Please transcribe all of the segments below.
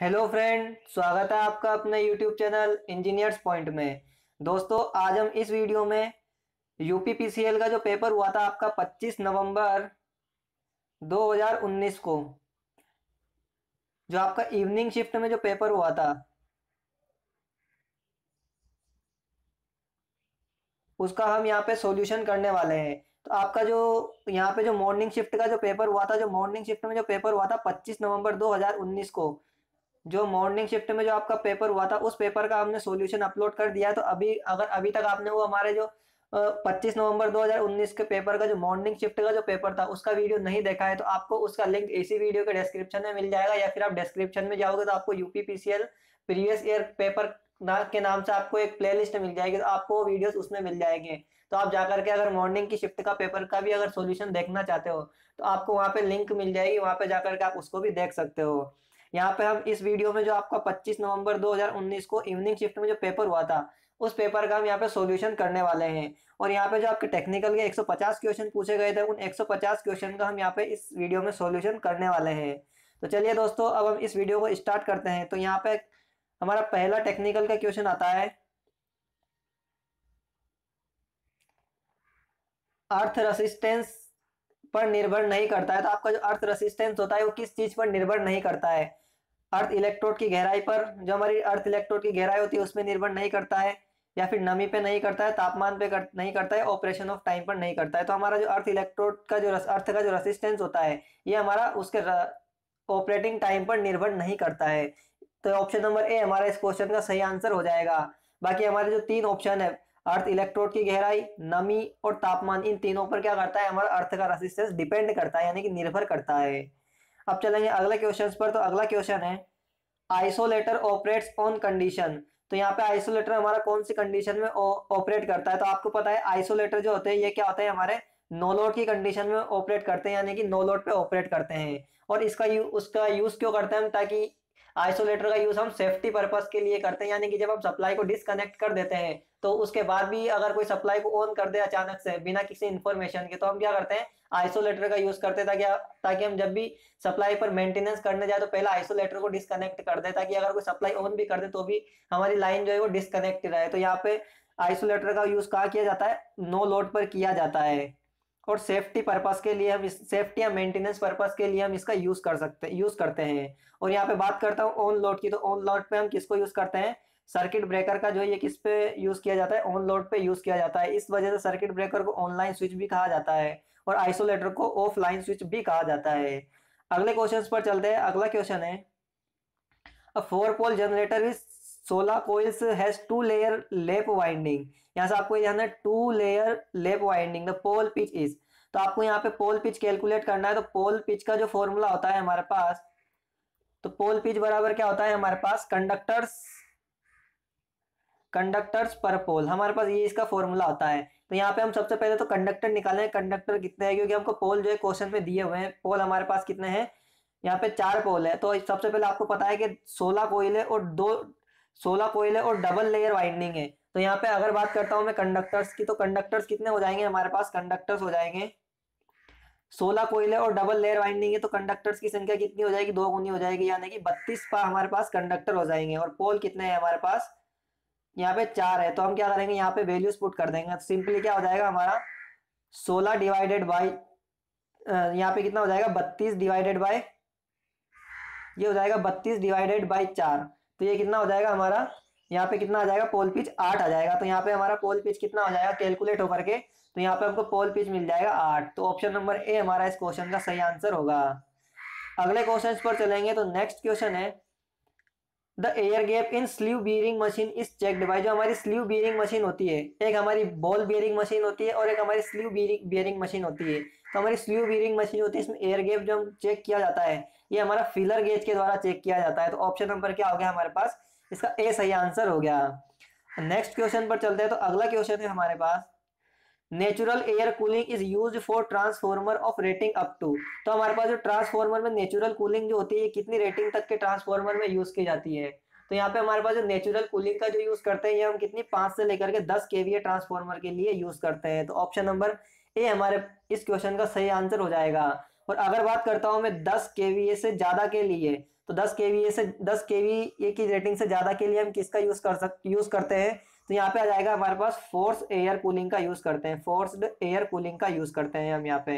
hello friend स्वागत है आपका अपने यूट्यूब चैनल इंजीनियर्स पॉइंट में दोस्तों आज हम इस वीडियो में यूपीपीसीएल का जो पेपर हुआ था आपका 25 नवंबर 2019 को जो आपका इवनिंग शिफ्ट में जो पेपर हुआ था उसका हम यहाँ पे सॉल्यूशन करने वाले हैं तो आपका जो यहाँ पे जो मॉर्निंग शिफ्ट का जो पेपर हुआ था जो मॉर्निंग शिफ्ट में जो पेपर हुआ था 25 नवंबर 2019 को जो मॉर्निंग शिफ्ट में जो आपका पेपर हुआ था उस पेपर का हमने सॉल्यूशन अपलोड कर दिया तो अभी अगर अभी तक आपने वो हमारे जो 25 नवंबर 2019 के पेपर का जो मॉर्निंग शिफ्ट का जो पेपर था उसका वीडियो नहीं देखा है तो आपको उसका लिंक इसी वीडियो के डिस्क्रिप्शन में मिल जाएगा या फिर आप डिस्क्रिप्शन में जाओगे तो आपको यूपीपीसीएल प्रीवियस ईयर पेपर ना के नाम से आपको एक प्लेलिस्ट मिल जाएगी तो आपको वीडियोस उसमें मिल जाएंगे तो आप जाकर के अगर मॉर्निंग की शिफ्ट का पेपर का भी अगर सॉल्यूशन देखना चाहते हो तो आपको वहाँ पे लिंक मिल जाएगी वहाँ पे जाकर के आप उसको भी देख सकते हो यहाँ पे हम इस वीडियो में जो आपका 25 नवंबर 2019 को इवनिंग शिफ्ट में जो पेपर हुआ था उस पेपर का हम यहाँ पे सॉल्यूशन करने वाले हैं और यहाँ पे जो आपके टेक्निकल के 150 क्वेश्चन पूछे गए थे उन 150 क्वेश्चन का हम यहाँ पे इस वीडियो में सॉल्यूशन करने वाले हैं तो चलिए दोस्तों अब हम इस वीडियो को स्टार्ट करते हैं तो यहाँ पे हमारा पहला टेक्निकल का क्वेश्चन आता है अर्थ रसिस्टेंस पर निर्भर नहीं करता है तो आपका जो अर्थ रेसिस्टेंस होता है वो किस चीज पर निर्भर नहीं करता है अर्थ इलेक्ट्रोड की गहराई पर जो हमारी अर्थ इलेक्ट्रोड की गहराई होती है उसमें निर्भर नहीं करता है या फिर नमी पे नहीं करता है तापमान पे कर, नहीं करता है ऑपरेशन ऑफ टाइम पर नहीं करता है तो हमारा जो अर्थ इलेक्ट्रोड का जो अर्थ का जो रेसिस्टेंस होता है ये हमारा उसके ऑपरेटिंग टाइम पर निर्भर नहीं करता है तो ऑप्शन नंबर ए हमारा इस क्वेश्चन का सही आंसर हो जाएगा बाकी हमारे जो तीन ऑप्शन है अर्थ इलेक्ट्रोड की गहराई नमी और तापमान इन तीनों पर क्या करता है हमारा अर्थ का रेसिस्टेंस डिपेंड करता है यानी कि निर्भर करता है अब चलेंगे अगले क्वेश्चन पर तो अगला क्वेश्चन है आइसोलेटर ऑपरेट ऑन कंडीशन तो यहाँ पे आइसोलेटर हमारा कौन सी कंडीशन में ऑपरेट करता है तो आपको पता है आइसोलेटर जो होते हैं ये क्या होता है हमारे नो लोड की कंडीशन में ऑपरेट करते हैं यानी कि नो लोड पे ऑपरेट करते हैं और इसका यू उसका यूज क्यों करते हैं हम ताकि आइसोलेटर का यूज हम सेफ्टी पर्पज के लिए करते हैं यानी कि जब हम सप्लाई को डिसकनेक्ट कर देते हैं तो उसके बाद भी अगर कोई सप्लाई को ऑन कर दे अचानक से बिना किसी इन्फॉर्मेशन के तो हम क्या करते हैं आइसोलेटर का यूज करते हैं ताकि ताकि हम जब भी सप्लाई पर मेंटेनेंस करने जाए तो पहले आइसोलेटर को डिसकनेक्ट कर दे ताकि अगर कोई सप्लाई ऑन भी कर दे तो भी हमारी लाइन जो है वो डिसकनेक्ट रहे तो यहाँ पे आइसोलेटर का यूज कहाँ किया जाता है नो लोड पर किया जाता है और सेफ्टी पर्पज के लिए हम सेफ्टी या मेंटेनेंस पर्पज के लिए हम इसका यूज कर सकते यूज करते हैं और यहाँ पे बात करता हूँ ऑन लोड की तो ऑन लोड पे हम किसको यूज करते हैं सर्किट ब्रेकर का जो ये किस पे यूज किया जाता है ऑन लोड पे यूज किया जाता है इस वजह से सर्किट ब्रेकर को ऑनलाइन स्विच भी कहा जाता है और आइसोलेटर को ऑफलाइन स्विच भी कहा जाता है अगले क्वेश्चन पर चलते हैं अगला क्वेश्चन है फोर पोल जनरेटर विथ सोलह coils has two layer lap winding यहाँ से आपको यहाँ two layer lap winding the pole pitch is तो आपको यहाँ पे पोल पिच कैलकुलेट करना है तो पोल पिच का जो फॉर्मूला होता है हमारे पास तो पोल पिच बराबर क्या होता है हमारे पास कंडक्टर्स कंडक्टर्स पर पोल हमारे पास ये इसका फॉर्मूला होता है तो यहाँ पे हम सबसे पहले तो कंडक्टर निकालें कंडक्टर कितने हैं क्योंकि हमको पोल जो है क्वेश्चन में दिए हुए हैं पोल हमारे पास कितने हैं यहाँ पे चार पोल है तो सबसे पहले आपको पता है कि सोलह कोयल है और दो सोलह कोयल है और डबल लेयर वाइंडिंग है तो यहाँ पे अगर बात करता हूँ मैं कंडक्टर्स की तो कंडक्टर्स कितने हो जाएंगे हमारे पास कंडक्टर्स हो जाएंगे सोलह कोयले और डबल लेयर वाइंडिंग है तो कंडक्टर्स की संख्या कितनी हो जाएगी दो गुनी हो जाएगी यानी कि बत्तीस पा हमारे पास कंडक्टर हो जाएंगे और पोल कितने हैं हमारे पास यहाँ पे चार है तो हम क्या करेंगे यहाँ पे वैल्यूज पुट कर देंगे तो सिंपली क्या हो जाएगा हमारा सोलह डिवाइडेड बाई यहाँ पे कितना हो जाएगा बत्तीस डिवाइडेड बाय ये हो जाएगा बत्तीस डिवाइडेड बाई चार तो ये कितना हो जाएगा हमारा यहाँ पे कितना आ जाएगा पोल पिच आठ आ जाएगा तो यहाँ पे हमारा पोल पिच कितना हो जाएगा कैलकुलेट होकर के तो यहाँ पे हमको पोल पिच मिल जाएगा आठ तो ऑप्शन नंबर ए हमारा इस क्वेश्चन का सही आंसर होगा अगले क्वेश्चन पर चलेंगे तो नेक्स्ट क्वेश्चन है the air gap in sleeve bearing machine is check by जो हमारी स्लीव बियरिंग मशीन होती है एक हमारी बॉल बियरिंग मशीन होती है और एक हमारी स्लीव बियरिंग मशीन होती है तो हमारी स्लीव बियरिंग मशीन होती है इसमें एयर गैप जो हम चेक किया जाता है ये हमारा फिलर गेज के द्वारा चेक किया जाता है तो ऑप्शन नंबर क्या हो गया हमारे पास इसका ए सही आंसर हो गया नेक्स्ट क्वेश्चन पर चलते हैं तो अगला क्वेश्चन है हमारे पास natural air cooling is use for transformer of rating up to तो हमारे पास जो ट्रांसफॉर्मर में नेचुरल कूलिंग जो होती है कितनी रेटिंग तक के ट्रांसफॉर्मर में यूज की जाती है तो यहाँ पे हमारे पास जो नेचुरल कूलिंग का जो यूज करते हैं ये हम कितनी पांच से लेकर के दस केवीए ट्रांसफॉर्मर के लिए यूज करते हैं तो ऑप्शन नंबर ए हमारे इस क्वेश्चन का सही आंसर हो जाएगा और अगर बात करता हूं मैं दस केवीए से ज्यादा के लिए तो दस केवीए से दस केवीए की रेटिंग से ज्यादा के लिए हम किसका यूज कर सक यूज करते हैं तो यहाँ पे आ जाएगा हमारे पास फोर्स एयर कूलिंग का यूज करते हैं फोर्स एयर कूलिंग का यूज करते हैं हम यहाँ पे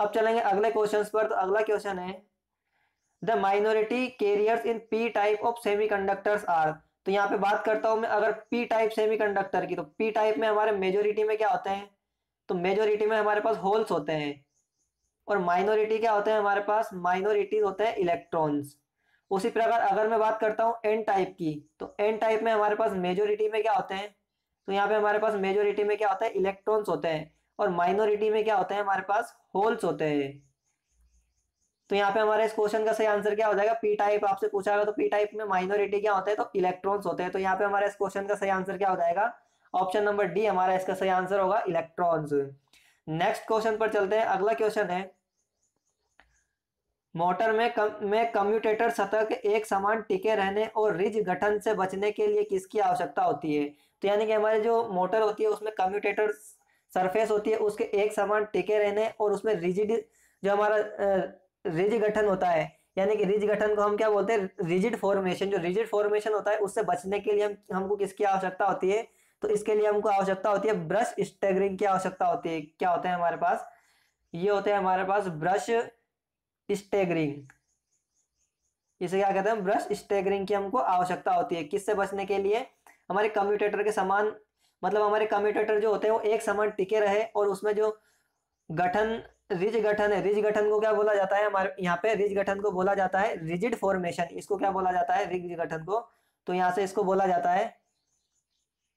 अब चलेंगे अगले क्वेश्चन पर तो अगला क्वेश्चन है the minority carriers in P type of conductor are तो यहाँ पे बात करता हूं मैं अगर पी टाइप कंडक्टर की तो पी टाइप में हमारे मेजोरिटी में क्या होते हैं तो मेजोरिटी में हमारे पास होल्स होते हैं और माइनॉरिटी क्या होते हैं हमारे पास माइनॉरिटीज होते हैं इलेक्ट्रॉन्स उसी प्रकार अगर मैं बात करता हूँ एन टाइप की तो एन टाइप में हमारे पास मेजोरिटी में क्या होते हैं तो यहाँ पे हमारे पास मेजोरिटी में क्या होता है इलेक्ट्रॉन्स होते हैं और माइनॉरिटी में क्या होते हैं हमारे पास होल्स होते हैं तो यहाँ पे हमारे इस क्वेश्चन का सही आंसर क्या हो जाएगा पी टाइप आपसे पूछा गया तो पी टाइप में माइनॉरिटी क्या होता है तो इलेक्ट्रॉन्स होते हैं तो यहाँ पे हमारा इस क्वेश्चन का सही आंसर क्या हो जाएगा ऑप्शन नंबर डी हमारा इसका सही आंसर होगा इलेक्ट्रॉन्स नेक्स्ट क्वेश्चन पर चलते हैं अगला क्वेश्चन है मोटर में कम में कम्यूटेटर सतह के एक समान टिके रहने और रिज गठन से बचने के लिए किसकी आवश्यकता होती है तो यानी कि हमारी जो मोटर होती है उसमें कम्यूटेटर सरफेस होती है उसके एक समान टिके रहने और उसमें रिजिड जो हमारा रिज गठन होता है यानी कि रिज गठन को हम क्या बोलते हैं रिजिड फॉर्मेशन जो रिजिड फॉर्मेशन होता है उससे बचने के लिए हम हमको किसकी आवश्यकता होती है तो इसके लिए हमको आवश्यकता होती है ब्रश स्टेगरिंग की आवश्यकता होती है क्या होता है हमारे पास ये होते हैं हमारे पास ब्रश स्टेगरिंग इसे क्या कहते हैं ब्रश स्टेगरिंग की हमको आवश्यकता होती है किससे बचने के लिए हमारे कम्यूटेटर के समान मतलब हमारे कम्यूटेटर जो होते हैं वो एक समान टिके रहे और उसमें जो गठन रिज गठन है रिज गठन को क्या बोला जाता है हमारे यहाँ पे रिज गठन को बोला जाता है रिजिड फॉर्मेशन इसको क्या बोला जाता है रिज गठन को तो यहाँ से इसको बोला जाता है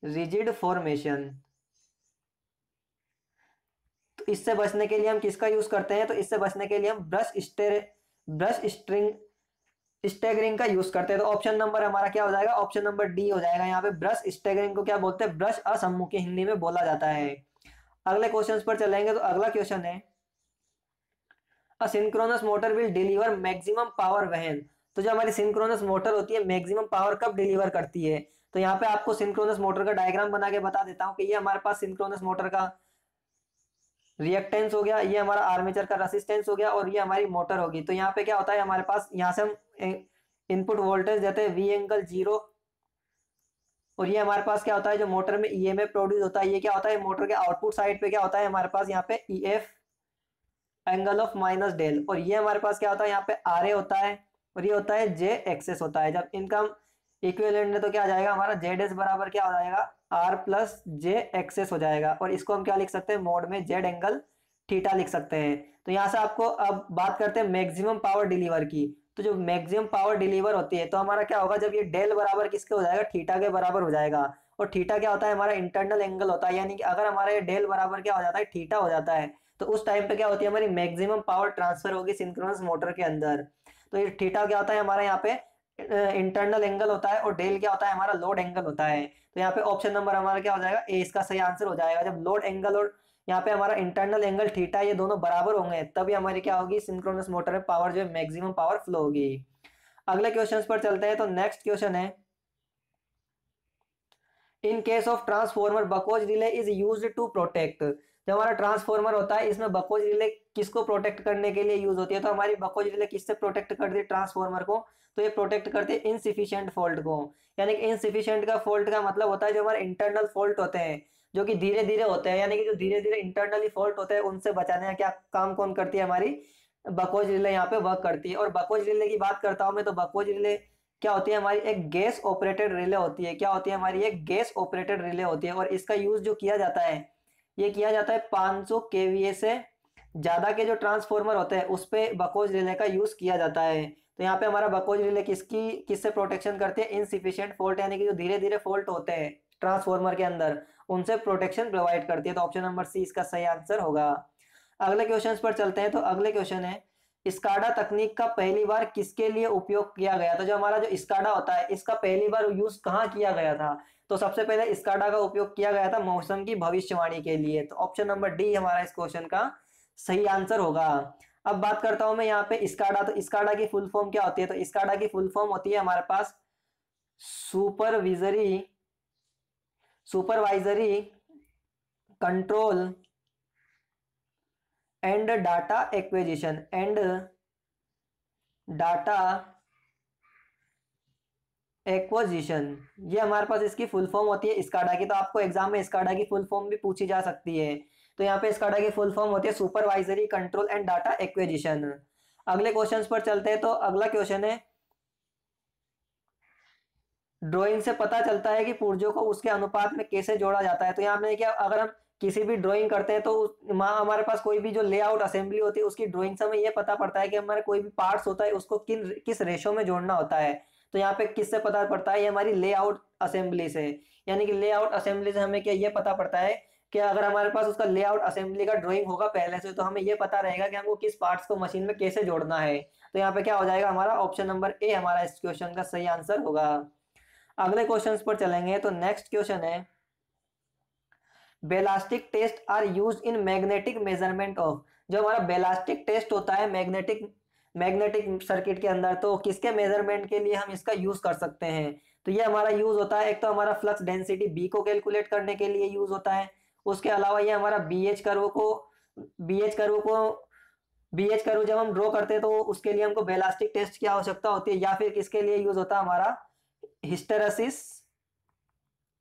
रिजिड फॉर्मेशन तो इससे बचने के लिए हम किसका यूज़ करते हैं तो इससे बचने के लिए हम brush stair brush string staggering का यूज करते हैं तो ऑप्शन नंबर हमारा क्या हो जाएगा ऑप्शन नंबर डी हो जाएगा यहाँ पे ब्रश स्टेगरिंग को क्या बोलते हैं ब्रश असम्मुख हिंदी में बोला जाता है अगले क्वेश्चन पर चलेंगे तो अगला क्वेश्चन है synchronous motor will deliver maximum power when तो जो हमारी सिंक्रोनस मोटर होती है मैक्सिमम पावर कब डिलीवर करती है तो यहाँ पे आपको सिंक्रोनस मोटर का डायग्राम बना के बता देता हूँ कि ये हमारे पास सिंक्रोनस मोटर का रिएक्टेंस हो गया ये हमारा आर्मेचर का रेसिस्टेंस हो गया और ये हमारी मोटर होगी तो यहाँ पे क्या होता है हमारे पास यहाँ से हम इनपुट वोल्टेज देते हैं वी एंगल जीरो और ये हमारे पास क्या होता है जो मोटर में ई e प्रोड्यूस होता है ये क्या होता है मोटर के आउटपुट साइड पे क्या होता है हमारे पास यहाँ पे E F angle of minus del और ये हमारे पास क्या होता है यहाँ पे आर ए होता है और ये होता है जे एक्सेस होता है जब इनकम इक्विवेलेंट है तो क्या आ जाएगा हमारा जेड एस बराबर क्या हो जाएगा आर प्लस जे एक्सेस हो जाएगा और इसको हम क्या लिख सकते हैं मोड में जेड एंगल थीटा लिख सकते हैं तो यहाँ से आपको अब बात करते हैं मैक्सिमम पावर डिलीवर की तो जो मैक्सिमम पावर डिलीवर होती है तो हमारा क्या होगा जब ये डेल बराबर किसके हो जाएगा थीटा के बराबर हो जाएगा और थीटा क्या होता है हमारा इंटरनल एंगल होता है यानी कि अगर हमारा ये डेल बराबर क्या हो जाता है थीटा हो जाता है तो उस टाइम पे क्या होती है हमारी मैक्सिमम पावर ट्रांसफर होगी सिंक्रोनस मोटर के अंदर तो ये थीटा क्या होता है हमारा यहाँ पे इंटरनल एंगल होता है और डेल क्या होता है हमारा लोड एंगल होता है तो यहाँ पे ऑप्शन नंबर हमारा क्या हो जाएगा ए इसका सही आंसर हो जाएगा जब लोड एंगल और यहाँ पे हमारा इंटरनल एंगल थीटा ये दोनों बराबर होंगे तभी हमारी क्या होगी सिंक्रोनस मोटर में पावर जो है मैक्सिमम पावर फ्लो होगी अगले क्वेश्चन पर चलते हैं तो नेक्स्ट क्वेश्चन है in case of transformer Buchholz relay is use to protect जो हमारा ट्रांसफॉर्मर होता है इसमें बकोज रिले किसको प्रोटेक्ट करने के लिए यूज होती है तो हमारी बकोज रिले किससे प्रोटेक्ट करती है ट्रांसफॉर्मर को तो ये प्रोटेक्ट करते हैं इनसिफिशियंट फॉल्ट को यानी कि इनसिफिशियंट का फॉल्ट का मतलब होता है जो हमारे इंटरनल फॉल्ट होते हैं जो कि धीरे धीरे होते हैं यानी कि जो धीरे धीरे इंटरनली फॉल्ट होते हैं उनसे बचाने का क्या काम कौन करती है हमारी बकोज रिले यहाँ पे वर्क करती है और बकोज रिले की बात करता हूँ मैं तो बकोज रिले क्या होती है हमारी एक गैस ऑपरेटेड रिले होती है क्या होती है हमारी एक गैस ऑपरेटेड रिले होती है और इसका यूज जो किया जाता है ये किया जाता है 500 केवीए से ज्यादा के जो ट्रांसफॉर्मर होते हैं उस पर बकोज रिले का यूज किया जाता है तो यहाँ पे हमारा बकोज रिले किसकी किससे प्रोटेक्शन करते हैं इनसिफिशियंट फॉल्ट यानी कि जो धीरे धीरे फॉल्ट होते हैं ट्रांसफॉर्मर के अंदर उनसे प्रोटेक्शन प्रोवाइड करती है तो ऑप्शन नंबर सी इसका सही आंसर होगा अगले क्वेश्चन पर चलते हैं तो अगले क्वेश्चन है स्काडा तकनीक का पहली बार किसके लिए उपयोग किया गया था जो हमारा जो स्काडा होता है इसका पहली बार यूज कहाँ किया गया था तो सबसे पहले स्काडा का उपयोग किया गया था मौसम की भविष्यवाणी के लिए तो ऑप्शन नंबर डी हमारा इस क्वेश्चन का सही आंसर होगा अब बात करता हूं मैं यहाँ पे स्काडा तो स्काडा की फुल फॉर्म क्या होती है तो स्काडा की फुल फॉर्म होती है हमारे पास supervisory supervisory control and data acquisition and data acquisition ये हमारे पास इसकी फुल फॉर्म होती है स्काडा की तो आपको एग्जाम में स्काडा की फुल फॉर्म भी पूछी जा सकती है तो यहाँ पे डाटा की फुल फॉर्म होती है supervisory control and data acquisition अगले क्वेश्चन पर चलते हैं तो अगला क्वेश्चन है ड्रॉइंग से पता चलता है कि पूर्जों को उसके अनुपात में कैसे जोड़ा जाता है तो यहाँ पे क्या अगर हम किसी भी ड्राइंग करते हैं तो हमारे पास कोई भी जो लेआउट असेंबली होती है उसकी ड्राइंग से हमें यह पता पड़ता है कि हमारे कोई भी पार्ट्स होता है उसको किन किस रेशो में जोड़ना होता है तो यहाँ पे किससे पता पड़ता है ये हमारी लेआउट असेंबली से यानी कि लेआउट असेंबली से हमें क्या ये पता पड़ता है कि अगर हमारे पास उसका लेआउट असेंबली का ड्राइंग होगा पहले से तो हमें ये पता रहेगा कि हमको किस पार्ट्स को मशीन में कैसे जोड़ना है तो यहाँ पे क्या हो जाएगा हमारा ऑप्शन नंबर ए हमारा इस क्वेश्चन का सही आंसर होगा अगले क्वेश्चन पर चलेंगे तो नेक्स्ट क्वेश्चन है ballistic test are use in magnetic measurement of जो हमारा बेलास्टिक टेस्ट होता है मैग्नेटिक मैग्नेटिक सर्किट के अंदर तो किसके मेजरमेंट के लिए हम इसका यूज कर सकते हैं तो ये हमारा यूज होता है एक तो हमारा फ्लक्स डेंसिटी बी को कैलकुलेट करने के लिए यूज होता है उसके अलावा ये हमारा बी एच करो को बी एच करो को बी एच करो जब हम ड्रॉ करते हैं तो उसके लिए हमको बेलास्टिक टेस्ट की आवश्यकता होती है या फिर किसके लिए यूज होता है हमारा हिस्टेरेसिस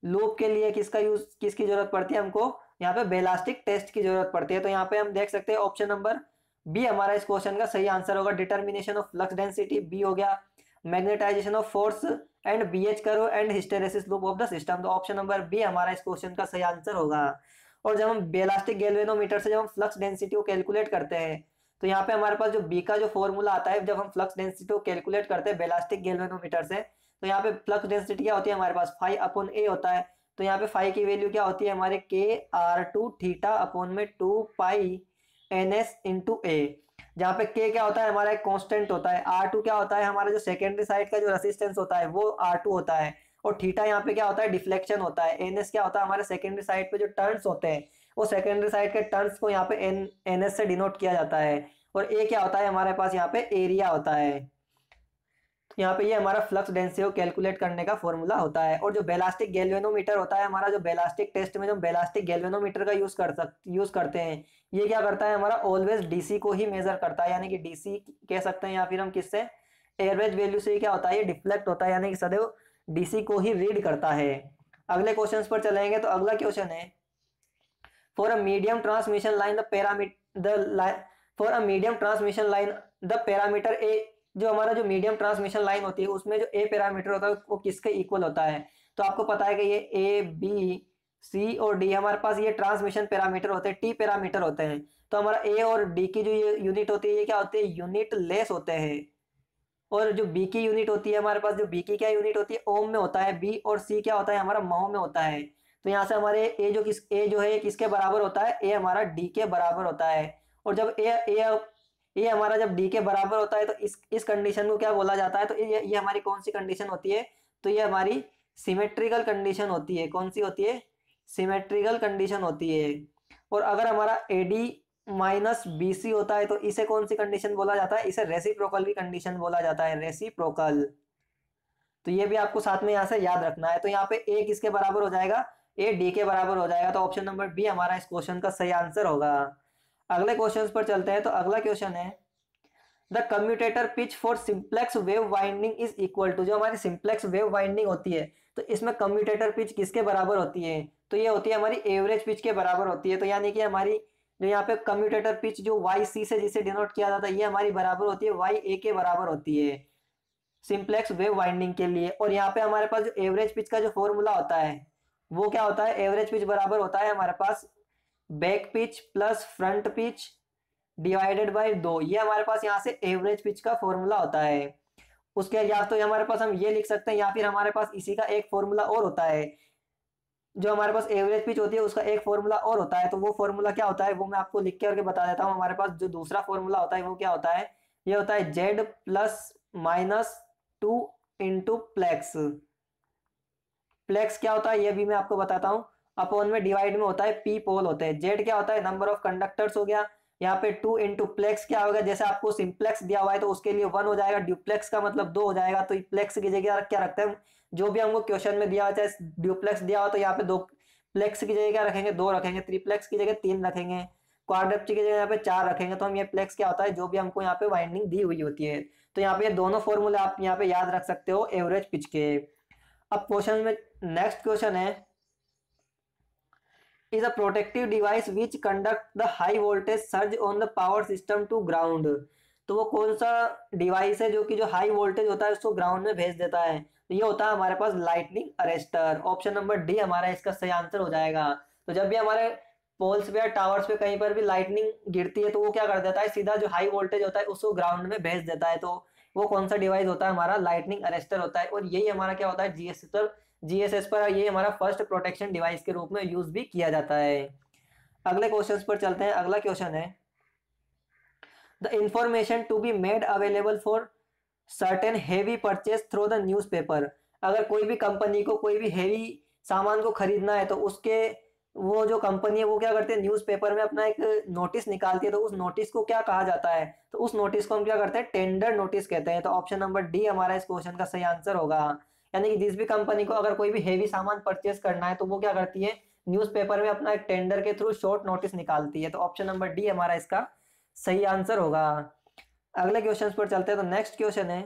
लूप के लिए किसका यूज किसकी जरूरत पड़ती है हमको यहाँ पे बेलास्टिक टेस्ट की जरूरत पड़ती है तो यहाँ पे हम देख सकते हैं ऑप्शन नंबर बी हमारा इस क्वेश्चन का सही आंसर होगा determination of flux density B हो गया magnetization of force and B H curve and hysteresis loop of the system तो ऑप्शन नंबर बी हमारा इस क्वेश्चन का सही आंसर होगा और जब हम बेलास्टिक गैल्वेनोमीटर से जब हम फ्लक्स डेंसिटी को कैलकुलेट करते हैं तो यहाँ पे हमारे पास जो बी का जो फॉर्मूला आता है जब हम फ्लक्स डेंसिटी को कैलकुलेट करते हैं बेलास्टिक गैल्वेनोमीटर से तो यहाँ पे फ्लक्स डेंसिटी क्या होती है हमारे पास फाइव अपॉन ए होता है तो यहाँ पे फाइव की वैल्यू क्या होती है हमारे के आर टू थीटा अपॉन में two pi N S into A जहाँ पे के क्या होता है हमारा एक कॉन्स्टेंट होता है आर टू क्या होता है हमारा जो सेकेंडरी साइड का जो रेसिस्टेंस होता है वो आर टू होता है और थीटा यहाँ पे क्या होता है डिफ्लेक्शन होता है एन एस क्या होता है हमारे सेकेंडरी साइड पे जो टर्न्स होते हैं वो सेकेंडरी साइड के टर्न्स को यहाँ पे एन एन एस से डिनोट किया जाता है और ए क्या होता है हमारे पास यहाँ पे एरिया होता है यहाँ पे ये यह हमारा फ्लक्स डेंसिटी को कैलकुलेट करने का फॉर्मूला होता है और जो बेलास्टिक गैल्वेनोमीटर होता है हमारा जो बेलास्टिक टेस्ट में जो बेलास्टिक गैल्वेनोमीटर का यूज कर सक यूज करते हैं ये क्या करता है हमारा ऑलवेज डीसी को ही मेजर करता है यानी कि डीसी कह सकते हैं या फिर हम किससे एवरेज वैल्यू से क्या होता है ये डिफ्लेक्ट होता है यानी कि सदैव डीसी को ही रीड करता है अगले क्वेश्चन पर चलेंगे तो अगला क्वेश्चन है for a medium transmission line the parameter for a medium transmission line the parameter A जो हमारा जो मीडियम ट्रांसमिशन लाइन होती है उसमें जो ए पैरामीटर होता है वो किसके इक्वल होता है तो आपको पता है कि ये ए बी सी और डी हमारे पास ये ट्रांसमिशन पैरामीटर होते हैं टी पैरामीटर होते हैं तो हमारा ए और डी की जो ये यूनिट होती है ये क्या होती है यूनिट लेस होते हैं और जो बी की यूनिट होती है हमारे पास जो बी की क्या यूनिट होती है ओम में होता है बी और सी क्या होता है हमारा माओ में होता है तो यहाँ से हमारे ए जो किस ए जो है किसके बराबर होता है ए हमारा डी के बराबर होता है और जब ए ए ए हमारा जब डी के बराबर होता है तो इस इस कंडीशन को क्या बोला जाता है तो ये ये हमारी कौन सी कंडीशन होती है तो ये हमारी सिमेट्रिकल कंडीशन होती है कौन सी होती है सिमेट्रिकल कंडीशन होती है और अगर हमारा A D minus B C होता है तो इसे कौन सी कंडीशन बोला जाता है इसे रेसिप्रोकल की कंडीशन बोला जाता है रेसिप्रोकल तो ये भी आपको साथ में यहाँ से याद रखना है तो यहाँ पे ए किसके बराबर हो जाएगा ए डी के बराबर हो जाएगा तो ऑप्शन नंबर बी हमारा इस क्वेश्चन का सही आंसर होगा अगले क्वेश्चन पर चलते हैं तो अगला क्वेश्चन है the commutator pitch for simplex wave winding is equal to जो हमारी सिंप्लेक्स वेव वाइंडिंग होती है तो इसमें कम्यूटेटर पिच किसके बराबर होती है तो ये होती है हमारी एवरेज पिच के बराबर होती है तो यानी कि हमारी जो यहाँ पे कम्यूटेटर पिच जो वाई सी से जिसे डिनोट किया जाता है ये हमारी बराबर होती है वाई ए के बराबर होती है सिंप्लेक्स वेव वाइंडिंग के लिए और यहाँ पे हमारे पास जो एवरेज पिच का जो फॉर्मूला होता है वो क्या होता है एवरेज पिच बराबर होता है हमारे पास back pitch plus front pitch divided by दो ये हमारे पास यहाँ से एवरेज पिच का फॉर्मूला होता है उसके या तो हमारे पास हम ये लिख सकते हैं या फिर हमारे पास इसी का एक फॉर्मूला और होता है जो हमारे पास एवरेज पिच होती है उसका एक फॉर्मूला और होता है तो वो फॉर्मूला क्या होता है वो मैं आपको लिख के करके बता देता हूँ हमारे पास जो दूसरा फॉर्मूला होता है वो क्या होता है ये होता है Z plus minus two into plex plex क्या होता है ये भी मैं आपको बताता हूँ अपॉन में डिवाइड में होता है पी पोल होते हैं जेड क्या होता है नंबर ऑफ कंडक्टर्स हो गया यहाँ पे टू इंटू प्लेक्स क्या होगा जैसे आपको सिंप्लेक्स दिया हुआ है तो उसके लिए वन हो जाएगा ड्यूप्लेक्स का मतलब दो हो जाएगा तो प्लेक्स की जगह क्या रखते हैं जो भी हमको क्वेश्चन में दिया हुआ चाहे ड्यूप्लेक्स दिया हुआ तो यहाँ पे दो प्लेक्स की जगह क्या रखेंगे दो रखेंगे त्रीप्लेक्स की जगह तीन रखेंगे क्वाड्रपची की जगह यहाँ पे चार रखेंगे तो हम ये प्लेक्स क्या होता है जो भी हमको यहाँ पे वाइंडिंग दी हुई होती है तो यहाँ पे दोनों फॉर्मूले आप यहाँ पे याद रख सकते हो एवरेज पिच के अब क्वेश्चन में नेक्स्ट क्वेश्चन है is a protective device which conduct the high voltage surge on the power system to ground तो वो कौन सा डिवाइस है जो कि जो हाई वोल्टेज होता है उसको ग्राउंड में भेज देता है तो ये होता है हमारे पास lightning arrester option number D हमारा इसका सही आंसर हो जाएगा तो जब भी हमारे पोल्स पे या टावर्स पे कहीं पर भी लाइटनिंग गिरती है तो वो क्या कर देता है सीधा जो हाई वोल्टेज होता है उसको ग्राउंड में भेज देता है तो वो कौन सा डिवाइस होता है हमारा लाइटनिंग अरेस्टर होता है और यही हमारा क्या होता है जीएसटर जीएसएस पर ये हमारा फर्स्ट प्रोटेक्शन डिवाइस के रूप में यूज भी किया जाता है अगले क्वेश्चन पर चलते हैं अगला क्वेश्चन है the information to be made available for certain heavy purchase through the newspaper अगर कोई भी कंपनी को कोई भी हैवी सामान को खरीदना है तो उसके वो जो कंपनी है वो क्या करते हैं न्यूज़पेपर में अपना एक नोटिस निकालती है तो उस नोटिस को क्या कहा जाता है तो उस नोटिस को हम क्या करते हैं टेंडर नोटिस कहते हैं तो ऑप्शन नंबर डी हमारा इस क्वेश्चन का सही आंसर होगा यानी कि जिस भी कंपनी को अगर कोई भी हेवी सामान परचेस करना है तो वो क्या करती है न्यूज़पेपर में अपना एक टेंडर के थ्रू शॉर्ट नोटिस निकालती है तो ऑप्शन नंबर डी हमारा इसका सही आंसर होगा अगले क्वेश्चन पर चलते हैं तो नेक्स्ट क्वेश्चन है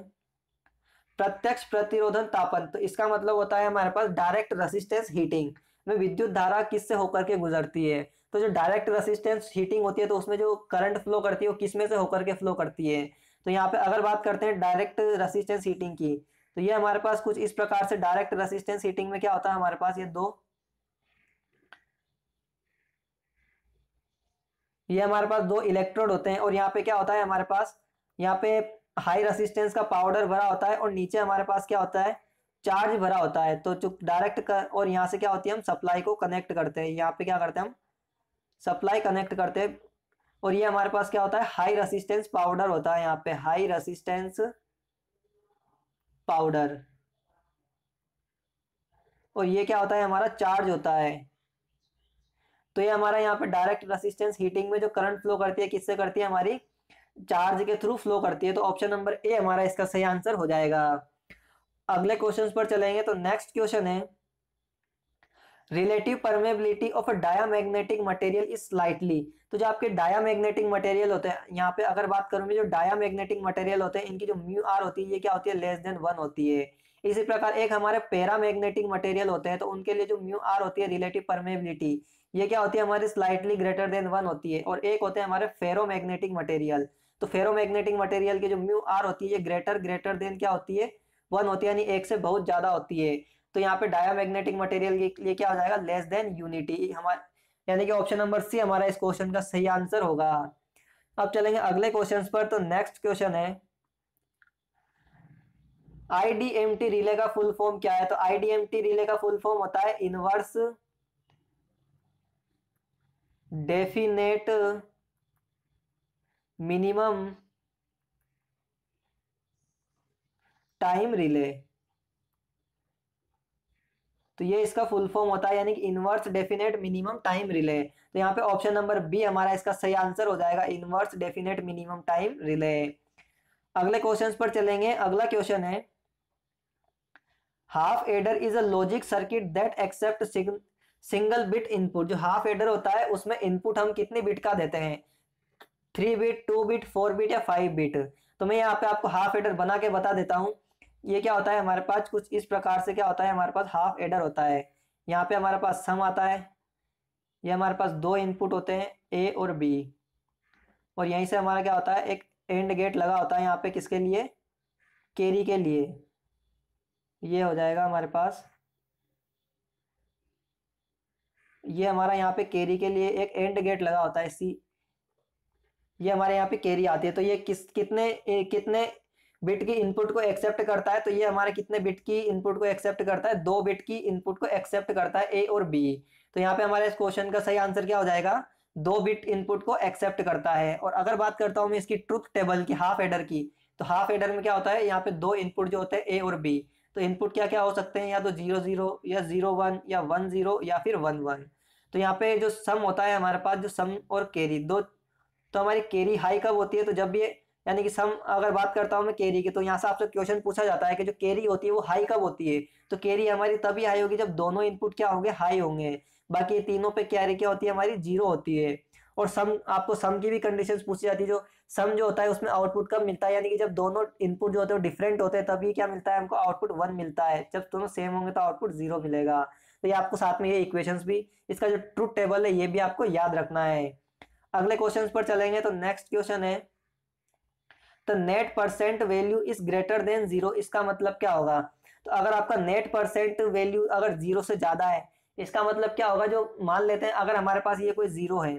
प्रत्यक्ष प्रतिरोधन तापन तो इसका मतलब होता है हमारे पास डायरेक्ट रसिस्टेंस हीटिंग में विद्युत धारा किससे होकर के गुजरती है तो जो डायरेक्ट रसिस्टेंस हीटिंग होती है तो उसमें जो करंट फ्लो करती है वो किसमें से होकर के फ्लो करती है तो यहाँ पे अगर बात करते हैं डायरेक्ट रसिस्टेंस हीटिंग की तो ये हमारे पास कुछ इस प्रकार से डायरेक्ट रेसिस्टेंस हीटिंग में क्या होता है हमारे पास ये दो ये हमारे पास दो इलेक्ट्रोड होते हैं और यहाँ पे क्या होता है हमारे पास यहाँ पे हाई रेसिस्टेंस का पाउडर भरा होता है और नीचे हमारे पास क्या होता है चार्ज भरा होता है तो चुप डायरेक्ट कर और यहाँ से क्या होती है हम सप्लाई को कनेक्ट करते हैं यहाँ पे क्या करते हैं हम सप्लाई कनेक्ट करते हैं और ये हमारे पास क्या होता है हाई रेसिस्टेंस पाउडर होता है यहाँ पे हाई रेसिस्टेंस पाउडर और ये क्या होता है हमारा चार्ज होता है तो ये हमारा यहाँ पे डायरेक्ट रेसिस्टेंस हीटिंग में जो करंट फ्लो करती है किससे करती है हमारी चार्ज के थ्रू फ्लो करती है तो ऑप्शन नंबर ए हमारा इसका सही आंसर हो जाएगा अगले क्वेश्चन पर चलेंगे तो नेक्स्ट क्वेश्चन है relative permeability of magnetic material is slightly तो जो आपके डायामैग्नेटिक मटेरियल होते हैं यहाँ पे अगर बात करूंगी जो डायामैग्नेटिक मटेरियल होते हैं इनकी जो म्यू आर होती है ये क्या होती है लेस देन वन होती है इसी प्रकार एक हमारे पैरामैग्नेटिक मटेरियल होते हैं तो उनके लिए जो म्यू आर होती है रिलेटिव परमेबिलिटी ये क्या होती है हमारी स्लाइटली ग्रेटर देन वन होती है और एक होते हैं हमारे फेरोमैग्नेटिक मटेरियल तो फेरोमैग्नेटिक मटेरियल की जो म्यू आर होती है ये ग्रेटर ग्रेटर देन क्या होती है वन होती है यानी एक से बहुत ज्यादा होती है तो यहाँ पे डायामैग्नेटिक मटेरियल के लिए क्या हो जाएगा लेस देन यूनिटी हमारे यानी कि ऑप्शन नंबर सी हमारा इस क्वेश्चन का सही आंसर होगा अब चलेंगे अगले क्वेश्चन पर तो नेक्स्ट क्वेश्चन है आईडीएमटी रिले का फुल फॉर्म क्या है तो आईडीएमटी रिले का फुल फॉर्म होता है inverse definite minimum time relay तो ये इसका फुल फॉर्म होता है यानी कि inverse definite minimum time relay तो यहाँ पे ऑप्शन नंबर बी हमारा इसका सही आंसर हो जाएगा inverse definite minimum time relay अगले क्वेश्चन पर चलेंगे अगला क्वेश्चन है half adder is a logic circuit that accept single bit input जो हाफ एडर होता है उसमें इनपुट हम कितने बिट का देते हैं three bit two bit four bit या फाइव बिट तो मैं यहाँ पे आपको हाफ एडर बना के बता देता हूँ ये क्या होता है हमारे पास कुछ इस प्रकार से क्या होता है हमारे पास हाफ एडर होता है यहाँ पे हमारे पास सम आता है ये हमारे पास दो इनपुट होते हैं ए और बी और यहीं से हमारा क्या होता है एक एंड गेट लगा होता है यहाँ पे किसके लिए कैरी के लिए ये हो जाएगा हमारे पास ये हमारा यहाँ पे कैरी के लिए एक एंड गेट लगा होता है सी ये हमारे यहाँ पे कैरी आती है तो ये किस कितने ए, कितने बिट की इनपुट को एक्सेप्ट करता है तो ये हमारे कितने बिट की इनपुट को एक्सेप्ट करता है दो बिट की इनपुट को एक्सेप्ट करता है ए और बी तो यहाँ पे हमारे इस क्वेश्चन का सही आंसर क्या हो जाएगा दो बिट इनपुट को एक्सेप्ट करता है और अगर बात करता हूँ मैं इसकी ट्रुथ टेबल की हाफ एडर की तो हाफ एडर में क्या होता है यहाँ पे दो इनपुट जो होते हैं ए और बी तो इनपुट क्या क्या हो सकते हैं या तो जीरो जीरो या जीरो वन या वन जीरो या फिर वन वन तो यहाँ पे जो सम होता है हमारे पास जो सम और कैरी दो तो हमारी कैरी हाई कब होती है तो जब ये यानी कि सम अगर बात करता हूँ मैं केरी की तो यहाँ से आपसे क्वेश्चन पूछा जाता है कि जो केरी होती है वो हाई कब होती है तो केरी हमारी तभी हाई होगी जब दोनों इनपुट क्या होंगे हाई होंगे बाकी तीनों पे कैरी क्या होती है हमारी जीरो होती है और सम आपको सम की भी कंडीशंस पूछी जाती है जो सम जो होता है उसमें आउटपुट कब मिलता है यानी कि जब दोनों इनपुट जो होते हैं डिफरेंट होते हैं तभी क्या मिलता है हमको आउटपुट वन मिलता है जब दोनों सेम होंगे तो आउटपुट जीरो मिलेगा तो ये आपको साथ में ये इक्वेशंस भी इसका जो ट्रूथ टेबल है ये भी आपको याद रखना है अगले क्वेश्चन पर चलेंगे तो नेक्स्ट क्वेश्चन है तो net percent value is greater than zero इसका मतलब क्या होगा तो अगर आपका नेट परसेंट वैल्यू अगर जीरो से ज़्यादा है इसका मतलब क्या होगा जो मान लेते हैं अगर हमारे पास ये कोई ज़ीरो है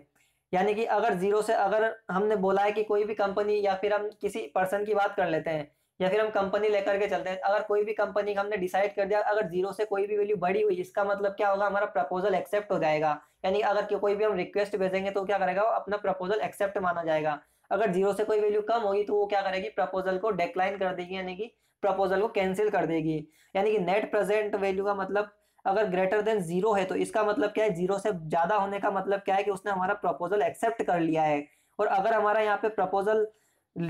यानी कि अगर ज़ीरो से अगर हमने बोला है कि कोई भी कंपनी या फिर हम किसी पर्सन की बात कर लेते हैं या फिर हम कंपनी लेकर के चलते हैं अगर कोई भी कंपनी का हमने डिसाइड कर दिया अगर जीरो से कोई भी वैल्यू बढ़ी हुई इसका मतलब क्या होगा हमारा प्रपोजल एक्सेप्ट हो जाएगा यानी अगर कोई भी हम रिक्वेस्ट भेजेंगे तो क्या करेगा वो अपना प्रपोजल एक्सेप्ट माना जाएगा अगर जीरो से कोई वैल्यू कम होगी तो वो क्या करेगी प्रपोजल को डेक्लाइन कर देगी यानी कि प्रपोजल को कैंसिल कर देगी यानी कि नेट प्रेजेंट वैल्यू का मतलब अगर ग्रेटर देन जीरो है तो इसका मतलब क्या है जीरो से ज्यादा होने का मतलब क्या है कि उसने हमारा प्रपोजल एक्सेप्ट कर लिया है और अगर हमारा यहाँ पे प्रपोजल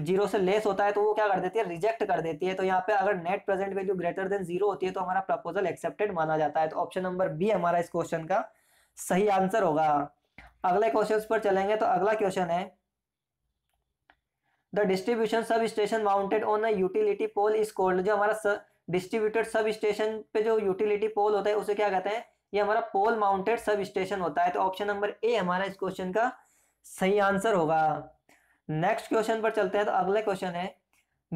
जीरो से लेस होता है तो वो क्या कर देती है रिजेक्ट कर देती है तो यहाँ पे अगर net present value greater than zero होती है तो हमारा प्रपोजल एक्सेप्टेड माना जाता है तो ऑप्शन नंबर बी हमारा इस क्वेश्चन का सही आंसर होगा अगले क्वेश्चन पर चलेंगे तो अगला क्वेश्चन है the distribution substation mounted on a utility pole is called जो हमारा डिस्ट्रीब्यूटेड सब स्टेशन पे जो यूटिलिटी पोल होता है उसे क्या कहते हैं ये हमारा पोल माउंटेड सब स्टेशन होता है तो ऑप्शन नंबर ए हमारा इस क्वेश्चन का सही आंसर होगा नेक्स्ट क्वेश्चन पर चलते हैं तो अगला क्वेश्चन है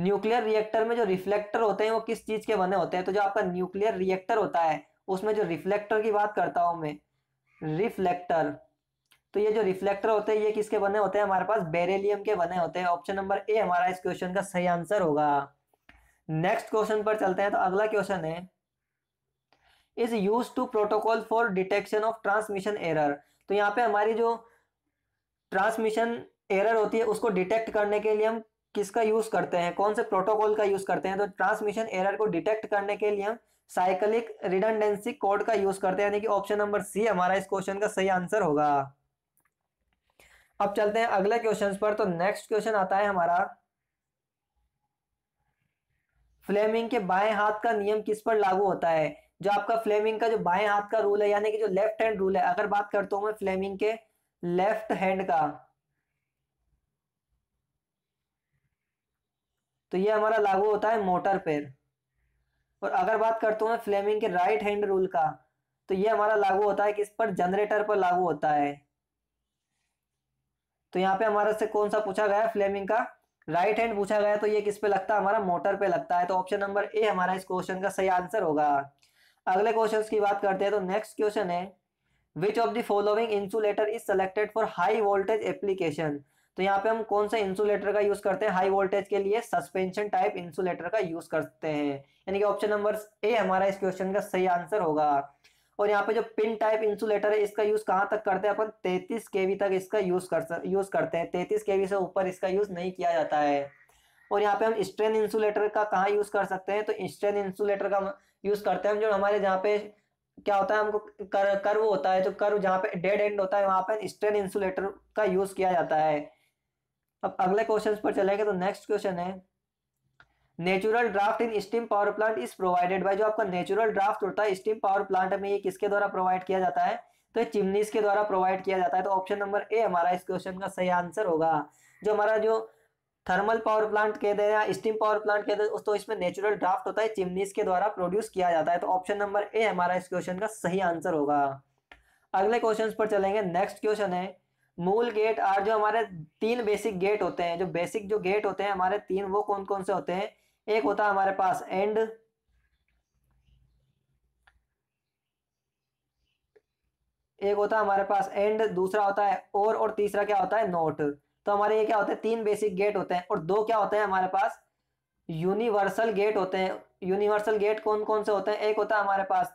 न्यूक्लियर रिएक्टर में जो रिफ्लेक्टर होते हैं वो किस चीज के बने होते हैं तो जो आपका न्यूक्लियर रिएक्टर होता है उसमें जो रिफ्लेक्टर की बात करता हूं मैं रिफ्लेक्टर तो ये जो रिफ्लेक्टर होते हैं ये किसके बने होते हैं हमारे पास बेरेलियम के बने होते हैं ऑप्शन नंबर ए हमारा इस क्वेश्चन का सही आंसर होगा नेक्स्ट क्वेश्चन पर चलते हैं तो अगला क्वेश्चन है is use to protocol for detection of transmission error तो यहाँ पे हमारी जो ट्रांसमिशन एरर होती है उसको डिटेक्ट करने के लिए हम किसका यूज करते हैं कौन से प्रोटोकॉल का यूज करते हैं तो ट्रांसमिशन एरर को डिटेक्ट करने के लिए हम साइकिल रिडंडेंसी कोड का यूज करते हैं यानी कि ऑप्शन नंबर सी हमारा इस क्वेश्चन का सही आंसर होगा अब चलते हैं अगले क्वेश्चन पर तो नेक्स्ट क्वेश्चन आता है हमारा फ्लेमिंग के बाएं हाथ का नियम किस पर लागू होता है जो आपका फ्लेमिंग का जो बाएं हाथ का रूल है यानी कि जो लेफ्ट हैंड रूल है अगर बात करता हूं मैं फ्लेमिंग के लेफ्ट हैंड का तो ये हमारा लागू होता है मोटर पर और अगर बात करता हूं मैं फ्लेमिंग के राइट हैंड रूल का तो ये हमारा लागू होता है किस पर जनरेटर पर लागू होता है तो यहाँ पे हमारा से कौन सा पूछा गया फ्लेमिंग का राइट हैंड पूछा गया तो ये किस पे लगता है हमारा मोटर पे लगता है तो ऑप्शन नंबर ए हमारा इस क्वेश्चन का सही आंसर होगा अगले क्वेश्चन की बात करते हैं तो नेक्स्ट क्वेश्चन है which of the following insulator is selected for high voltage application तो यहाँ पे हम कौन सा इंसुलेटर का यूज करते हैं हाई वोल्टेज के लिए सस्पेंशन टाइप इंसुलेटर का यूज करते हैं यानी कि ऑप्शन नंबर ए हमारा इस क्वेश्चन का सही आंसर होगा और यहाँ पे जो पिन टाइप इंसुलेटर है इसका यूज कहाँ तक करते हैं अपन 33 केवी तक इसका यूज कर यूज करते हैं 33 केवी से ऊपर इसका यूज नहीं किया जाता है और यहाँ पे हम स्ट्रेन इंसुलेटर का कहाँ यूज कर सकते हैं तो स्ट्रेन इंसुलेटर का यूज करते हैं हम जो हमारे जहाँ पे क्या होता है हमको कर कर्व होता है जो तो कर्व जहाँ पे डेड एंड होता है वहां पर स्ट्रेन इंसुलेटर का यूज किया जाता है अब अगले क्वेश्चन पर चलेंगे तो नेक्स्ट क्वेश्चन है natural draft in steam power plant is provided by जो आपका नेचुरल ड्राफ्ट होता है स्टीम पावर प्लांट में ये किसके द्वारा प्रोवाइड किया जाता है तो चिमनीस के द्वारा प्रोवाइड किया जाता है तो ऑप्शन नंबर ए हमारा इस क्वेश्चन का सही आंसर होगा जो हमारा जो थर्मल पावर प्लांट कहते हैं या स्टीम पावर प्लांट कहते हैं तो इसमें नेचुरल ड्राफ्ट होता है चिमनीस के द्वारा प्रोड्यूस किया जाता है तो ऑप्शन नंबर ए हमारा इस क्वेश्चन का सही आंसर होगा अगले क्वेश्चन पर चलेंगे नेक्स्ट क्वेश्चन है मूल गेट आर जो हमारे तीन बेसिक गेट होते हैं जो बेसिक जो गेट होते हैं हमारे तीन वो कौन कौन से होते हैं एक होता है हमारे पास एंड एक होता है हमारे पास एंड दूसरा होता है और और तीसरा क्या होता है नोट तो हमारे ये क्या होते हैं तीन बेसिक गेट होते हैं और दो क्या होते हैं हमारे पास यूनिवर्सल गेट होते हैं यूनिवर्सल गेट कौन कौन से होते हैं एक होता है हमारे पास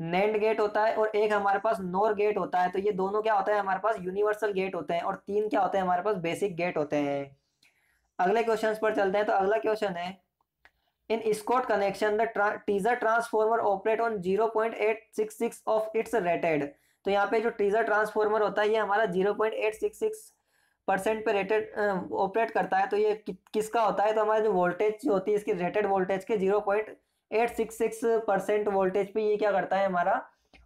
नैंड गेट होता है और एक हमारे पास नोर गेट होता है तो ये दोनों क्या होता है हमारे पास यूनिवर्सल गेट होते हैं और तीन क्या होते हैं हमारे पास बेसिक गेट होते हैं अगले क्वेश्चन पर चलते हैं तो अगला क्वेश्चन है in Scott connection the teaser transformer operate on zero point eight six six of its rated तो यहाँ पे जो टीजर ट्रांसफॉर्मर होता है ये हमारा zero point eight six six percent पे रेटेड ऑपरेट करता है तो ये कि, किसका होता है तो हमारा जो वोल्टेज होती है इसकी रेटेड वोल्टेज के zero point eight six six percent voltage पे ये क्या करता है हमारा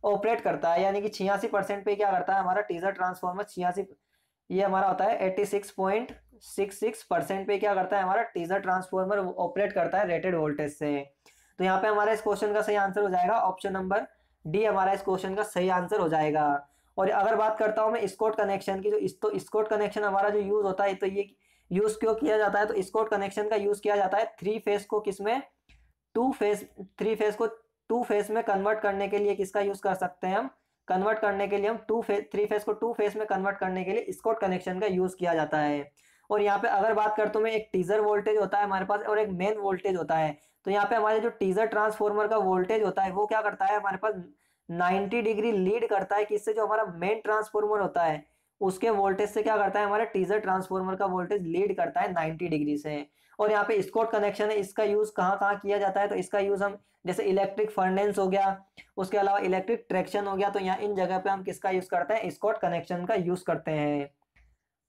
ऑपरेट करता है यानी कि छियासी परसेंट पे क्या करता है हमारा टीजर ट्रांसफॉर्मर छियासी ये हमारा होता है eighty six point six six percent पे क्या करता है हमारा टीजर ट्रांसफॉर्मर ऑपरेट करता है रेटेड वोल्टेज से तो यहाँ पे हमारा इस क्वेश्चन का सही आंसर हो जाएगा ऑप्शन नंबर डी हमारा इस क्वेश्चन का सही आंसर हो जाएगा और अगर बात करता हूँ मैं स्कोट कनेक्शन की जो तो इस तो स्कोट कनेक्शन हमारा जो यूज होता है तो ये यूज क्यों किया जाता है तो स्कोट कनेक्शन का यूज किया जाता है थ्री फेस को किसमें टू फेस थ्री फेस को टू फेस में कन्वर्ट करने के लिए किसका यूज कर सकते हैं हम कन्वर्ट करने के लिए हम टू फेस थ्री फेस को टू फेस में कन्वर्ट करने के लिए स्कोट कनेक्शन का यूज किया जाता है और यहाँ पे अगर बात करते तो मैं एक टीजर वोल्टेज होता है हमारे पास और एक मेन वोल्टेज होता है तो यहाँ पे हमारे जो टीजर ट्रांसफॉर्मर का वोल्टेज होता है वो क्या करता है हमारे पास 90 डिग्री लीड करता है कि इससे जो हमारा मेन ट्रांसफॉर्मर होता है उसके वोल्टेज से क्या करता है हमारे टीजर ट्रांसफॉर्मर का वोल्टेज लीड करता है 90 डिग्री से और यहाँ पे स्कॉट कनेक्शन है इसका यूज कहाँ कहाँ किया जाता है तो इसका यूज हम जैसे इलेक्ट्रिक फर्नेंस हो गया उसके अलावा इलेक्ट्रिक ट्रैक्शन हो गया तो यहाँ इन जगह पे हम किसका यूज करते हैं स्कॉट कनेक्शन का यूज करते हैं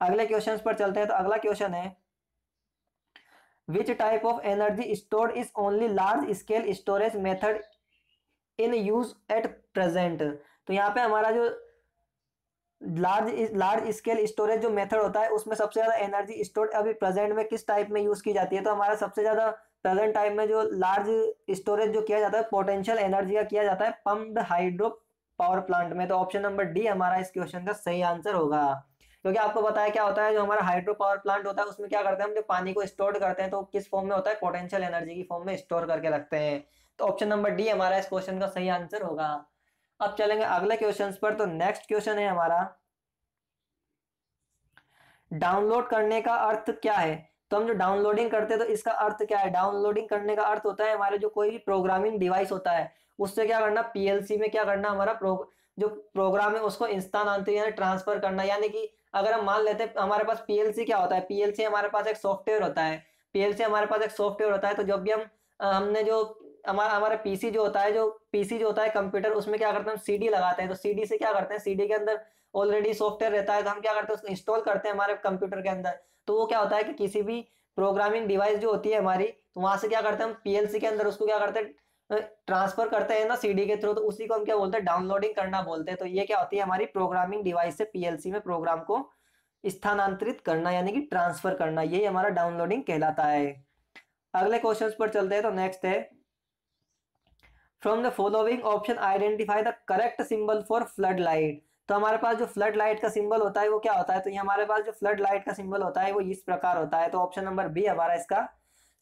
अगले क्वेश्चन पर चलते हैं तो अगला क्वेश्चन है which type of energy stored is only large scale storage method in use at present तो यहाँ पे हमारा जो लार्ज लार्ज स्केल स्टोरेज जो मेथड होता है उसमें सबसे ज्यादा एनर्जी स्टोर अभी प्रेजेंट में किस टाइप में यूज की जाती है तो हमारा सबसे ज्यादा प्रेजेंट टाइम में जो लार्ज स्टोरेज जो किया जाता है पोटेंशियल एनर्जी का किया जाता है पम्प हाइड्रो पावर प्लांट में तो ऑप्शन नंबर डी हमारा इस क्वेश्चन का सही आंसर होगा क्योंकि आपको बताया क्या होता है जो हमारा हाइड्रो पावर प्लांट होता है उसमें क्या करते हैं हम जो पानी को स्टोर करते हैं तो किस फॉर्म में होता है पोटेंशियल एनर्जी की फॉर्म में स्टोर करके रखते हैं तो ऑप्शन नंबर डी हमारा इस क्वेश्चन का सही आंसर होगा अब चलेंगे अगले क्वेश्चन पर तो नेक्स्ट क्वेश्चन है हमारा डाउनलोड करने का अर्थ क्या है तो हम जो डाउनलोडिंग करते हैं तो इसका अर्थ क्या है डाउनलोडिंग करने का अर्थ होता है हमारे जो कोई भी प्रोग्रामिंग डिवाइस होता है उससे क्या करना पीएलसी में क्या करना हमारा प्रो, जो प्रोग्राम है उसको इंस्टान यानी ट्रांसफर करना यानी कि अगर हम मान लेते हैं हमारे पास पीएलसी क्या होता है पीएलसी हमारे पास एक सॉफ्टवेयर होता है पीएलसी हमारे पास एक सॉफ्टवेयर होता है तो जब भी हम हमने जो हमारा हमारा पीसी जो होता है जो पीसी जो होता है कंप्यूटर उसमें क्या करते हैं हम सीडी लगाते हैं तो सीडी से क्या करते हैं सीडी के अंदर ऑलरेडी सॉफ्टवेयर रहता है तो हम क्या करते हैं उसको इंस्टॉल करते हैं हमारे कंप्यूटर के अंदर तो वो क्या होता है कि किसी भी प्रोग्रामिंग डिवाइस जो होती है हमारी तो वहां से क्या करते हैं हम पीएलसी के अंदर उसको क्या करते हैं ट्रांसफर तो करते हैं ना सीडी के थ्रू तो उसी को हम क्या बोलते हैं डाउनलोडिंग करना बोलते हैं तो ये क्या होती है हमारी प्रोग्रामिंग डिवाइस से पीएलसी में प्रोग्राम को स्थानांतरित करना यानी कि ट्रांसफर करना यही हमारा डाउनलोडिंग कहलाता है अगले क्वेश्चन पर चलते हैं तो नेक्स्ट है from the following option identify the correct symbol for flood light तो हमारे पास जो फ्लड लाइट का सिंबल होता है वो क्या होता है तो ये हमारे पास जो फ्लड लाइट का सिंबल होता है वो इस प्रकार होता है तो ऑप्शन नंबर बी हमारा इसका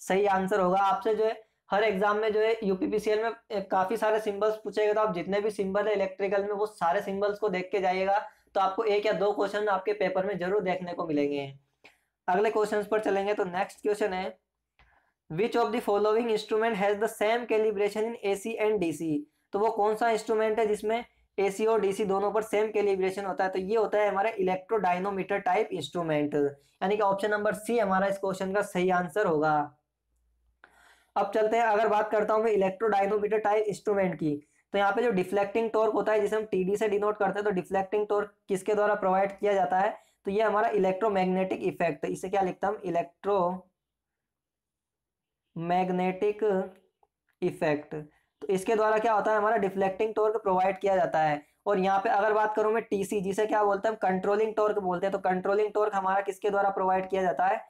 सही आंसर होगा आपसे जो है हर एग्जाम में जो है यूपीपीसीएल में काफी सारे सिंबल्स पूछेगा तो आप जितने भी सिंबल है इलेक्ट्रिकल में वो सारे सिंबल्स को देख के जाइएगा तो आपको एक या दो क्वेश्चन आपके पेपर में जरूर देखने को मिलेंगे अगले क्वेश्चन पर चलेंगे तो नेक्स्ट क्वेश्चन है which of the following instrument has the same calibration in C and DC तो वो कौन सा इंस्ट्रूमेंट है जिसमें सी और डीसी दोनों पर सेम कैलिब्रेशन होता है तो ये होता है हमारा इलेक्ट्रोडाइनोमीटर टाइप इंस्ट्रूमेंट यानी कि ऑप्शन नंबर सी हमारा इस क्वेश्चन का सही आंसर होगा अब चलते हैं अगर बात करता हूँ मैं इलेक्ट्रोडाइनोमीटर टाइप इंस्ट्रूमेंट की तो यहाँ पे जो डिफ्लेक्टिंग टॉर्क होता है जिसे हम टी से डिनोट करते हैं तो डिफ्लेक्टिंग टॉर्क किसके द्वारा प्रोवाइड किया जाता है तो ये हमारा इलेक्ट्रोमैग्नेटिक तो इफेक्ट इसे क्या लिखता हूँ इलेक्ट्रो मैग्नेटिक इफेक्ट तो इसके द्वारा क्या होता है हमारा डिफ्लेक्टिंग टॉर्क प्रोवाइड किया जाता है और यहाँ पे अगर बात करूं मैं टीसी जिसे क्या बोलते हैं कंट्रोलिंग टॉर्क बोलते हैं तो कंट्रोलिंग टॉर्क हमारा किसके द्वारा प्रोवाइड किया जाता है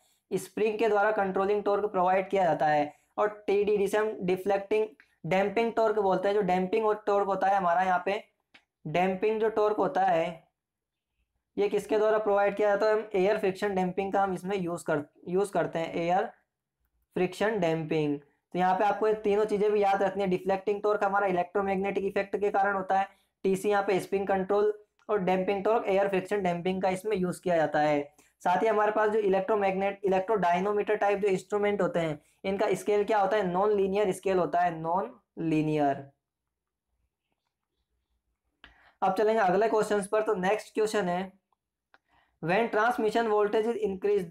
स्प्रिंग के द्वारा कंट्रोलिंग टॉर्क प्रोवाइड किया जाता है और टी डी डी से हम डिफ्लेक्टिंग डैम्पिंग टॉर्क बोलते हैं जो डैम्पिंग और टॉर्क होता है हमारा यहाँ पे डैम्पिंग जो टॉर्क होता है ये किसके द्वारा प्रोवाइड किया जाता है हम एयर फ्रिक्शन डैम्पिंग का हम इसमें यूज कर यूज करते हैं एयर फ्रिक्शन डैम्पिंग तो यहाँ पे आपको तीनों चीजें भी याद रखनी है डिफ्लेक्टिंग टॉर्क हमारा इलेक्ट्रोमैग्नेटिक इफेक्ट के कारण होता है टीसी यहाँ पे स्प्रिंग कंट्रोल और damping torque air friction damping का इसमें यूज किया जाता है साथ ही हमारे पास जो इलेक्ट्रोमैग्नेट इलेक्ट्रोडाइनोमीटर टाइप जो इंस्ट्रूमेंट होते हैं इनका स्केल क्या होता है नॉन लीनियर स्केल होता है नॉन लीनियर अब चलेंगे अगले क्वेश्चन पर तो नेक्स्ट क्वेश्चन है when transmission voltage is increase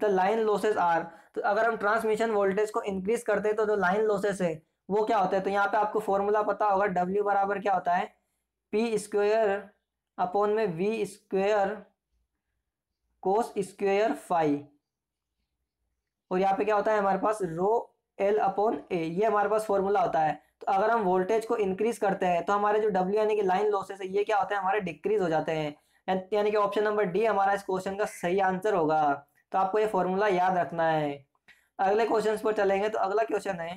the line losses are तो अगर हम ट्रांसमिशन वोल्टेज को इंक्रीज करते हैं तो जो लाइन लोसेस है वो क्या होता है तो यहाँ पे आपको फॉर्मूला पता होगा डब्ल्यू बराबर क्या होता है पी स्क्वेयर अपॉन में V square cos square five और यहाँ पे क्या होता है हमारे पास रो एल अपॉन ए ये हमारे पास फॉर्मूला होता है तो अगर हम वोल्टेज को इंक्रीज करते हैं तो हमारे जो डब्ल्यू यानी कि लाइन लॉसेस है ये क्या होता है हमारे डिक्रीज हो जाते हैं यानी कि ऑप्शन नंबर डी हमारा इस क्वेश्चन का सही आंसर होगा तो आपको ये फॉर्मूला याद रखना है अगले क्वेश्चन पर चलेंगे तो अगला क्वेश्चन है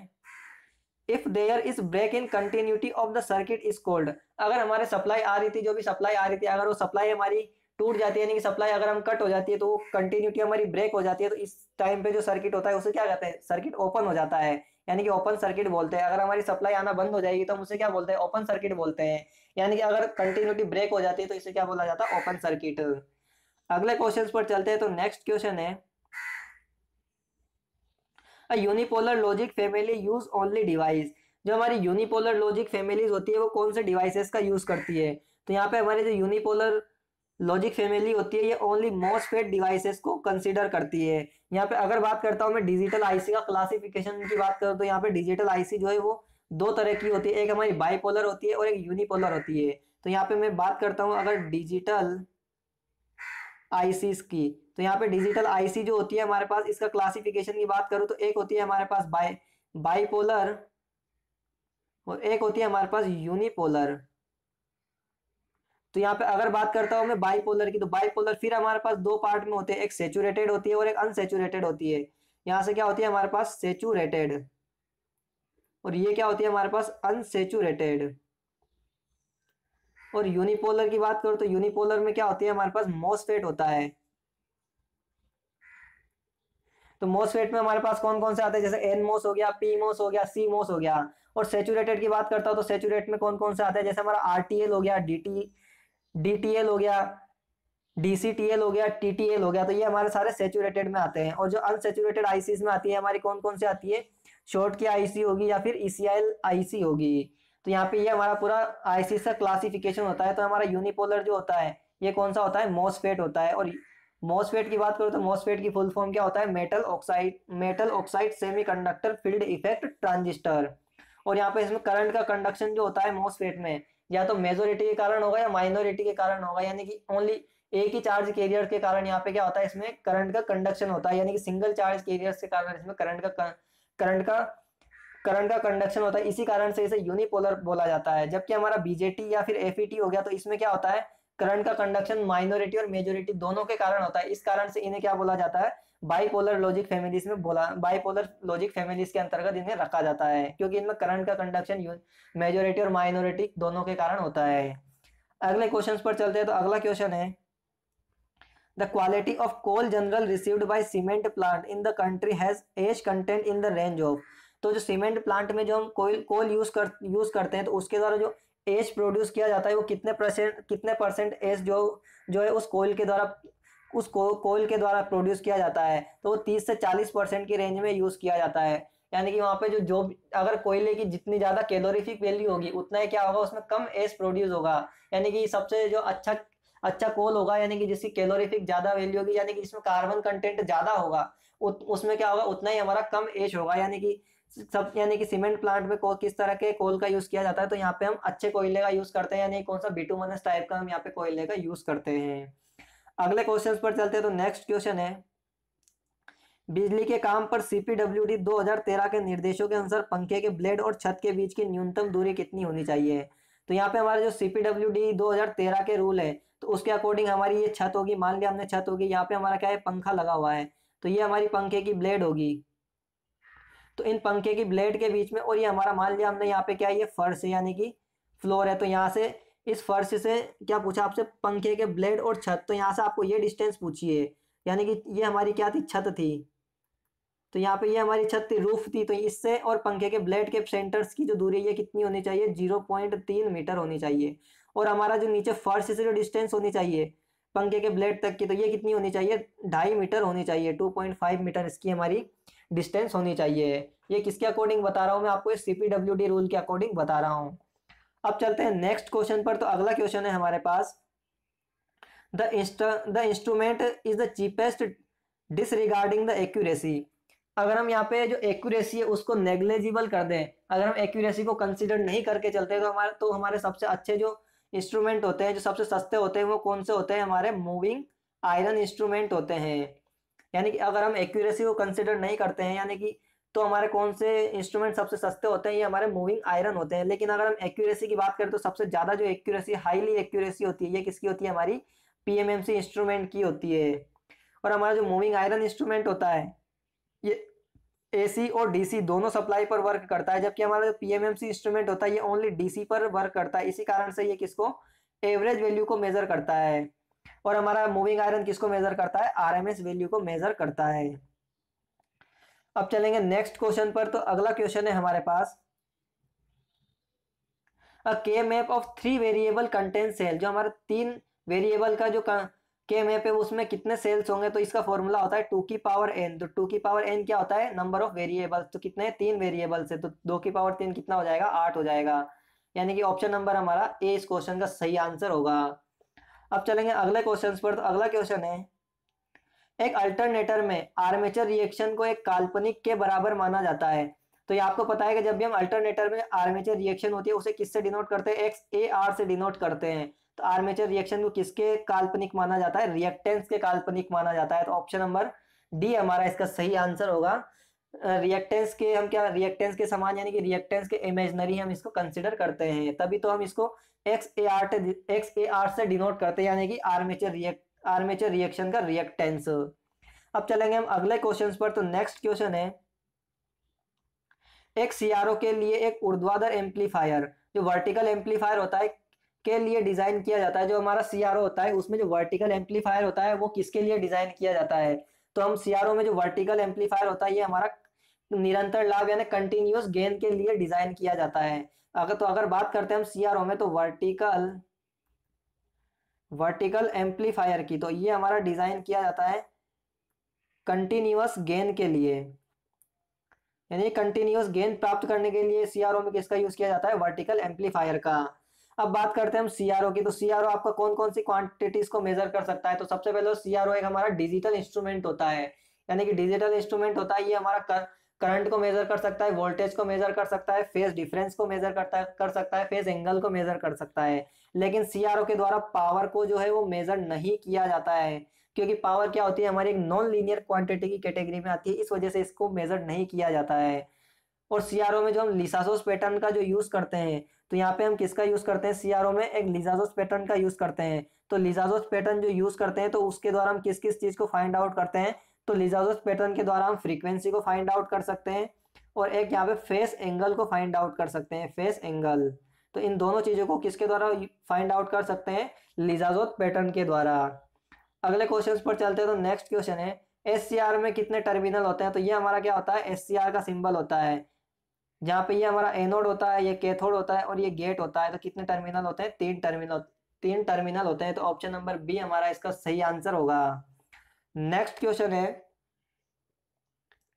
if there is break in continuity of the circuit is called अगर हमारे सप्लाई आ रही थी जो भी सप्लाई आ रही थी अगर वो सप्लाई हमारी टूट जाती है यानी कि सप्लाई अगर हम कट हो जाती है तो कंटिन्यूटी हमारी ब्रेक हो जाती है तो इस टाइम पे जो सर्किट होता है उसे क्या कहते हैं सर्किट ओपन हो जाता है यानी कि ओपन सर्किट बोलते हैं अगर हमारी सप्लाई आना बंद हो जाएगी तो हम उसे क्या बोलते हैं ओपन सर्किट बोलते हैं यानी कि अगर कंटिन्यूटी ब्रेक हो जाती है तो इसे क्या बोला जाता है ओपन सर्किट अगले क्वेश्चन पर चलते हैं तो नेक्स्ट क्वेश्चन है unipolar logic family use only device जो हमारी यूनिपोलर लॉजिक फैमिलीज होती है वो कौन से डिवाइसेस का यूज करती है तो यहाँ पे हमारे जो यूनिपोलर लॉजिक फैमिली होती है ये ओनली मोस्ट डिवाइसेस को कंसिडर करती है यहाँ पे अगर बात करता हूँ मैं डिजिटल आईसी का क्लासिफिकेशन की बात करूँ तो यहाँ पे डिजिटल आईसी जो है वो दो तरह की होती है एक हमारी बाईपोलर होती है और एक यूनिपोलर होती है तो यहाँ पे मैं बात करता हूँ अगर डिजिटल आईसीस की तो यहाँ पे डिजिटल आईसी जो होती है हमारे पास इसका क्लासिफिकेशन की बात करूँ तो एक होती है हमारे पास बाई बाईपोलर और एक होती है हमारे पास यूनिपोलर तो यहाँ पे अगर बात करता हूँ मैं बाईपोलर की तो बाईपोलर फिर हमारे पास दो पार्ट में होते हैं एक सेचुरेटेड होती है और एक अनसेचुरेटेड होती है यहाँ से क्या होती है हमारे पास सेचुरेटेड और ये क्या होती है हमारे पास अनसेचुरेटेड और यूनिपोलर की बात करो तो यूनिपोलर में क्या होती है हमारे पास मोसफेट होता है तो मोसफेट में हमारे पास कौन कौन से आते हैं जैसे एन मोस हो गया पी मोस हो गया सी मोस हो गया और सेचुरेटेड की बात करता हूं तो सेचुरेट में कौन कौन से आते हैं जैसे हमारा आरटीएल हो गया डीटी डीटीएल हो गया डीसीटीएल हो गया टीटीएल हो गया तो ये हमारे सारे सेचुरेटेड में आते हैं और जो अनसेचुरेटेड आईसी में आती है हमारी कौन कौन सी आती है शॉर्ट की आईसी होगी या फिर ईसीआईएल e आईसी होगी तो यहाँ पे ये हमारा पूरा आईसी का क्लासिफिकेशन होता है तो हमारा यूनिपोलर जो होता है ये कौन सा होता है मोसफेट होता है और मोसफेट की बात करो तो मोसफेट की फुल फॉर्म क्या होता है metal oxide metal oxide conductor field effect transistor और यहाँ पे इसमें करंट का कंडक्शन जो होता है मोसफेट में या तो मेजोरिटी के कारण होगा या माइनोरिटी के कारण होगा यानी कि ओनली एक ही चार्ज कैरियर के कारण यहाँ पे क्या होता है इसमें करंट का कंडक्शन होता है यानी कि सिंगल चार्ज कैरियर के कारण इसमें करंट का करंट का करंट का कंडक्शन होता है इसी कारण से इसे यूनिपोलर बोला जाता है जबकि हमारा बीजेटी या फिर एफ e हो गया तो इसमें क्या होता है करंट का कंडक्शन माइनॉरिटी और मेजोरिटी दोनों के कारण होता है इस कारण से इन्हें क्या बोला जाता है बाईपोलर लॉजिक फैमिलीज में बोला बाईपोलर लॉजिक फैमिलीज के अंतर्गत इन्हें रखा जाता है क्योंकि इनमें करंट का कंडक्शन मेजोरिटी और माइनॉरिटी दोनों के कारण होता है अगले क्वेश्चन पर चलते हैं तो अगला क्वेश्चन है the quality of coal general received by cement plant in the country has ash content in the range of तो जो सीमेंट प्लांट में जो हम कोल कोल यूज कर यूज करते हैं तो उसके द्वारा जो एज प्रोड्यूस किया जाता है वो कितने परसेंट कितने परसेंट एज जो जो है उस कोयल के द्वारा उस कोयल के द्वारा प्रोड्यूस किया जाता है तो वो तीस से चालीस परसेंट की रेंज में यूज़ किया जाता है यानी कि वहाँ पे जो जो अगर कोयले की जितनी ज़्यादा कैलोरीफिक वैल्यू होगी उतना ही क्या होगा उसमें कम एस प्रोड्यूस होगा यानी कि सबसे जो अच्छा अच्छा कोल होगा यानी कि जिसकी कैलोरीफिक ज़्यादा वैल्यू होगी यानी कि जिसमें कार्बन कंटेंट ज़्यादा होगा उसमें क्या होगा उतना ही हमारा कम एज होगा यानी कि सब यानी कि सीमेंट प्लांट में को, किस तरह के कोल का यूज़ किया जाता है तो यहाँ पे हम अच्छे कोयले का यूज़ करते हैं यानी कौन सा बीटू मनस टाइप का हम यहाँ पे कोयले का यूज़ करते हैं अगले क्वेश्चन पर चलते हैं तो नेक्स्ट क्वेश्चन है बिजली के काम पर सीपीडब्ल्यूडी 2013 के निर्देशों के अनुसार पंखे के ब्लेड और छत के बीच की न्यूनतम दूरी कितनी होनी चाहिए तो यहाँ पे हमारे जो सीपीडब्ल्यूडी 2013 के रूल है तो उसके अकॉर्डिंग हमारी ये छत होगी मान लिया हमने छत होगी यहाँ पे हमारा क्या है पंखा लगा हुआ है तो ये हमारी पंखे की ब्लेड होगी तो इन पंखे की ब्लेड के बीच में और ये हमारा मान लिया हमने यहाँ पे क्या है ये फर्श है यानी कि फ्लोर है तो यहाँ से इस फर्श से क्या पूछा आपसे पंखे के ब्लेड और छत तो यहाँ से आपको ये डिस्टेंस पूछिए यानी कि ये हमारी क्या थी छत थी तो यहाँ पे ये हमारी छत थी रूफ थी तो इससे और पंखे के ब्लेड के सेंटर्स की जो दूरी है ये कितनी होनी चाहिए जीरो पॉइंट तीन मीटर होनी चाहिए और हमारा जो नीचे फर्श से जो डिस्टेंस होनी चाहिए पंखे के ब्लेड तक की तो ये कितनी होनी चाहिए ढाई मीटर होनी चाहिए टू पॉइंट फाइव मीटर इसकी हमारी डिस्टेंस होनी चाहिए ये किसके अकॉर्डिंग बता रहा हूँ मैं आपको C P W D rule के अकॉर्डिंग बता रहा हूँ अब चलते हैं नेक्स्ट क्वेश्चन पर तो अगला क्वेश्चन है हमारे पास the the instrument is the cheapest disregarding the accuracy अगर हम यहाँ पे जो एक्यूरेसी है उसको नेग्लेजिबल कर दें अगर हम एक्यूरेसी को कंसिडर नहीं करके चलते तो हमारे तो हमारे सबसे अच्छे जो इंस्ट्रूमेंट होते हैं जो सबसे सस्ते होते हैं वो कौन से होते हैं हमारे मूविंग आयरन इंस्ट्रूमेंट होते हैं यानी कि अगर हम एक्यूरेसी को कंसिडर नहीं करते हैं यानी कि तो हमारे कौन से इंस्ट्रूमेंट सबसे सस्ते होते हैं ये हमारे मूविंग आयरन होते हैं लेकिन अगर हम एक्यूरेसी की बात करें तो सबसे ज़्यादा जो एक्यूरेसी हाईली एक्यूरेसी होती है ये किसकी होती है हमारी पीएमएमसी इंस्ट्रूमेंट की होती है और हमारा जो मूविंग आयरन इंस्ट्रूमेंट होता है ये एसी और डीसी दोनों सप्लाई पर वर्क करता है जबकि हमारा जो पीएमएमसी इंस्ट्रूमेंट होता है ये ओनली डीसी पर वर्क करता है इसी कारण से ये किसको एवरेज वैल्यू को मेजर करता है और हमारा मूविंग आयरन किसको मेजर करता है आरएमएस वैल्यू को मेजर करता है अब चलेंगे नेक्स्ट क्वेश्चन पर तो अगला क्वेश्चन है हमारे पास a K map of three variable contain cell जो हमारे तीन वेरिएबल का जो के मैप है उसमें कितने सेल्स होंगे तो इसका फॉर्मूला होता है टू की पावर एन तो टू की पावर एन क्या होता है नंबर ऑफ वेरिएबल्स तो कितने तीन वेरिएबल्स है तो दो की पावर तीन कितना हो जाएगा आठ हो जाएगा यानी कि ऑप्शन नंबर हमारा ए इस क्वेश्चन का सही आंसर होगा अब चलेंगे अगले क्वेश्चन पर तो अगला क्वेश्चन है एक अल्टरनेटर में आर्मेचर रिएक्शन को एक काल्पनिक के बराबर माना जाता है तो ये आपको पता है कि जब भी हम अल्टरनेटर में आर्मेचर रिएक्शन होती है उसे किससे डिनोट करते हैं एक्स ए आर से डिनोट करते हैं तो आर्मेचर रिएक्शन को किसके काल्पनिक माना जाता है रिएक्टेंस के काल्पनिक माना जाता है तो ऑप्शन नंबर डी हमारा इसका सही आंसर होगा रिएक्टेंस के हम क्या रिएक्टेंस के समान यानी कि रिएक्टेंस के इमेजनरी हम इसको कंसिडर करते हैं तभी तो हम इसको X A R X A R से डिनोट करते हैं यानी कि आर्मेचर रिएक्ट आर्मेचर रिएक्शन का रिएक्टेंस अब चलेंगे हम अगले क्वेश्चन पर तो नेक्स्ट क्वेश्चन है एक सीआरओ के लिए एक उर्ध्वाधर एम्पलीफायर जो वर्टिकल एम्पलीफायर होता है के लिए डिजाइन किया जाता है जो हमारा सीआरओ होता है उसमें जो वर्टिकल एम्पलीफायर होता है वो किसके लिए डिजाइन किया जाता है तो हम सीआरओ में जो वर्टिकल एम्पलीफायर होता है ये हमारा निरंतर लाभ यानी कंटिन्यूस गेन के लिए डिजाइन किया जाता है अगर तो अगर बात करते हैं हम सीआरओ में तो वर्टिकल वर्टिकल एम्पलीफायर की तो ये हमारा डिज़ाइन किया जाता है कंटिन्यूस गेन के लिए यानी कंटिन्यूस गेन प्राप्त करने के लिए सीआरओ में किसका यूज़ किया जाता है वर्टिकल एम्पलीफायर का अब बात करते हैं हम सीआरओ की तो सीआरओ आपका कौन कौन सी क्वांटिटीज को मेजर कर सकता है तो सबसे पहले सीआरओ तो एक हमारा डिजिटल इंस्ट्रूमेंट होता है यानी कि डिजिटल इंस्ट्रूमेंट होता है ये हमारा कर, करंट को मेजर कर सकता है वोल्टेज को मेजर कर सकता है फेज डिफरेंस को मेजर करता कर सकता है फेज एंगल को मेजर कर सकता है लेकिन सीआरओ के द्वारा पावर को जो है वो मेजर नहीं किया जाता है क्योंकि पावर क्या होती है हमारी एक नॉन लीनियर क्वांटिटी की कैटेगरी में आती है इस वजह से इसको मेजर नहीं किया जाता है और सीआरओ में जो हम लिसासोस पैटर्न का जो यूज करते हैं तो यहाँ पे हम किसका यूज करते हैं सीआरओ में एक लिजाजोस पैटर्न का यूज करते हैं तो लिजाजोस पैटर्न जो यूज करते हैं तो उसके द्वारा हम किस किस चीज को फाइंड आउट करते हैं तो लिजाजोस पैटर्न के द्वारा हम फ्रीक्वेंसी को फाइंड आउट कर सकते हैं और एक यहाँ पे फेस एंगल को फाइंड आउट कर सकते हैं फेस एंगल तो इन दोनों चीज़ों को किसके द्वारा फाइंड आउट कर सकते हैं लिजाजोत पैटर्न के द्वारा अगले क्वेश्चन पर चलते हैं तो नेक्स्ट क्वेश्चन है एस में कितने टर्मिनल होते हैं तो ये हमारा क्या होता है एस का सिंबल होता है जहाँ पे ये हमारा एनोड होता है ये कैथोड होता है और ये गेट होता है तो कितने टर्मिनल होते हैं तीन टर्मिनल तीन टर्मिनल होते हैं तो ऑप्शन नंबर बी हमारा इसका सही आंसर होगा नेक्स्ट क्वेश्चन है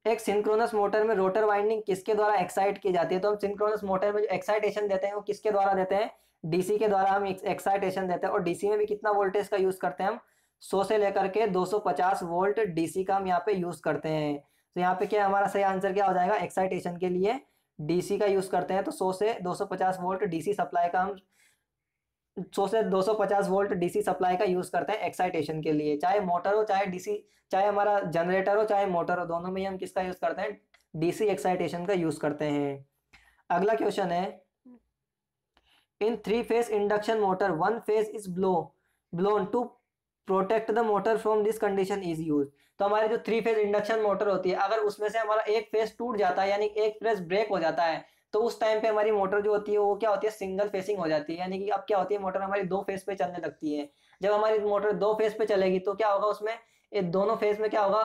एक सिंक्रोनस मोटर में रोटर वाइंडिंग किसके द्वारा एक्साइट की जाती है तो हम सिंक्रोनस मोटर में जो एक्साइटेशन देते हैं वो किसके द्वारा देते हैं डीसी के द्वारा हम एक्साइटेशन देते हैं और डीसी में भी कितना वोल्टेज का यूज करते हैं हम 100 से लेकर के 250 वोल्ट डीसी का हम यहाँ पे यूज करते हैं तो यहाँ पे क्या हमारा सही आंसर क्या हो जाएगा एक्साइटेशन के लिए डीसी का यूज करते हैं तो सौ से 250 वोल्ट डीसी सप्लाई का हम सौ से 250 वोल्ट डीसी सप्लाई का यूज करते हैं एक्साइटेशन के लिए चाहे मोटर हो चाहे डीसी चाहे हमारा जनरेटर हो चाहे मोटर हो दोनों में हम किसका यूज करते हैं डीसी एक्साइटेशन का यूज करते हैं अगला क्वेश्चन है in three phase induction motor one phase is blow blown to protect the motor from this condition is use तो हमारे जो थ्री फेज इंडक्शन मोटर होती है अगर उसमें से हमारा एक फेज टूट जाता है यानी एक फेज ब्रेक हो जाता है तो उस टाइम पे हमारी मोटर जो होती है वो क्या होती है सिंगल फेसिंग हो जाती है यानी कि अब क्या होती है मोटर हमारी दो फेस पे चलने लगती है जब हमारी मोटर दो फेस पे चलेगी तो क्या होगा उसमें दोनों फेस में क्या होगा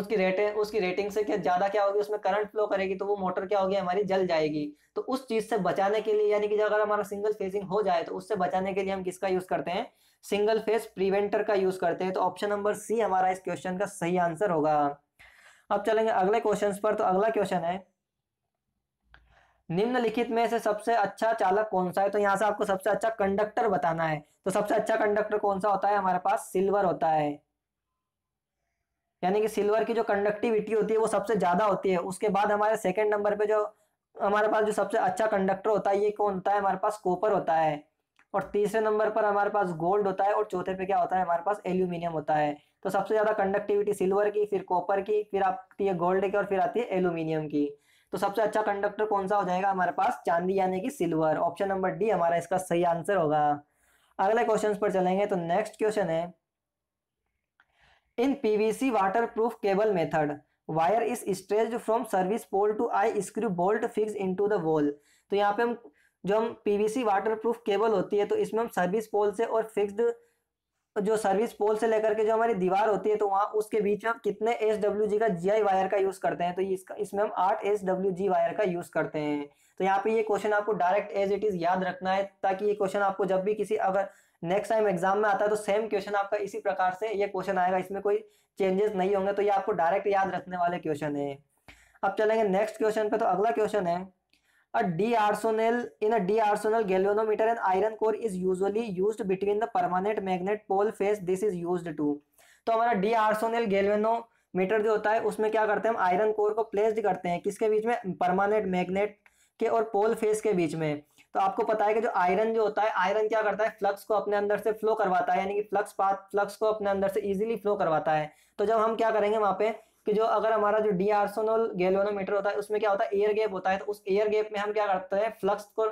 उसकी रेटिंग उसकी रेटिंग से क्या ज्यादा क्या होगी उसमें करंट फ्लो करेगी तो वो मोटर क्या होगी हमारी जल जाएगी तो उस चीज से बचाने के लिए यानी कि अगर हमारा सिंगल फेसिंग हो जाए तो उससे बचाने के लिए हम किसका यूज करते हैं सिंगल फेस प्रिवेंटर का यूज करते हैं तो ऑप्शन नंबर सी हमारा इस क्वेश्चन का सही आंसर होगा अब चलेंगे अगले क्वेश्चन पर तो अगला क्वेश्चन है निम्नलिखित में से सबसे अच्छा चालक कौन सा है तो यहाँ से आपको सबसे अच्छा कंडक्टर बताना है तो सबसे अच्छा कंडक्टर कौन सा होता है हमारे पास सिल्वर होता है यानी कि सिल्वर की जो कंडक्टिविटी होती है वो सबसे ज्यादा होती है उसके बाद हमारे सेकेंड नंबर पे जो हमारे पास जो सबसे अच्छा कंडक्टर होता है ये कौन होता है हमारे पास कॉपर होता है और तीसरे नंबर पर हमारे पास गोल्ड होता है और चौथे पे क्या होता है हमारे पास एल्यूमिनियम होता है तो सबसे ज्यादा कंडक्टिविटी सिल्वर की फिर कॉपर की फिर आती है गोल्ड की और फिर आती है एल्यूमिनियम की तो सबसे अच्छा कंडक्टर कौन सा हो जाएगा हमारे पास चांदी यानी कि सिल्वर ऑप्शन नंबर डी हमारा इसका सही आंसर होगा अगले क्वेश्चन पर चलेंगे तो नेक्स्ट क्वेश्चन है in PVC waterproof cable method wire is stretch from service pole to eye screw bolt fix into the wall तो यहाँ पे हम जो हम पीवीसी वाटरप्रूफ केबल होती है तो इसमें हम सर्विस पोल से और फिक्स्ड तो जो सर्विस पोल से लेकर के जो हमारी दीवार होती है तो वहाँ उसके बीच में हम कितने एस डब्ल्यू जी का जी आई वायर का यूज करते हैं तो इसका इसमें हम आठ एस डब्ल्यू जी वायर का यूज करते हैं तो यहाँ पे ये क्वेश्चन आपको डायरेक्ट एज इट इज याद रखना है ताकि ये क्वेश्चन आपको जब भी किसी अगर नेक्स्ट टाइम एग्जाम में आता है तो सेम क्वेश्चन आपका इसी प्रकार से ये क्वेश्चन आएगा इसमें कोई चेंजेस नहीं होंगे तो ये आपको डायरेक्ट याद रखने वाले क्वेश्चन है अब चलेंगे नेक्स्ट क्वेश्चन पे तो अगला क्वेश्चन है a d-arsenal in a d-arsenal galvanometer an iron core is usually used between the permanent magnet pole face this is used to तो हमारा d-arsenal galvanometer जो होता है उसमें क्या करते हैं हम आयरन कोर को प्लेस्ड करते हैं किसके बीच में परमानेंट मैग्नेट के और पोल फेस के बीच में तो आपको पता है कि जो आयरन जो होता है आयरन क्या करता है फ्लक्स को अपने अंदर से फ्लो करवाता है यानी कि फ्लक्स पाथ फ्लक्स को अपने अंदर से इजीली फ्लो करवाता है तो जब हम क्या करेंगे वहां पे कि जो अगर हमारा जो डी आर्सोनल गैल्वानोमीटर होता है उसमें क्या होता है एयर गैप होता है तो उस एयर गैप में हम क्या करते हैं फ्लक्स को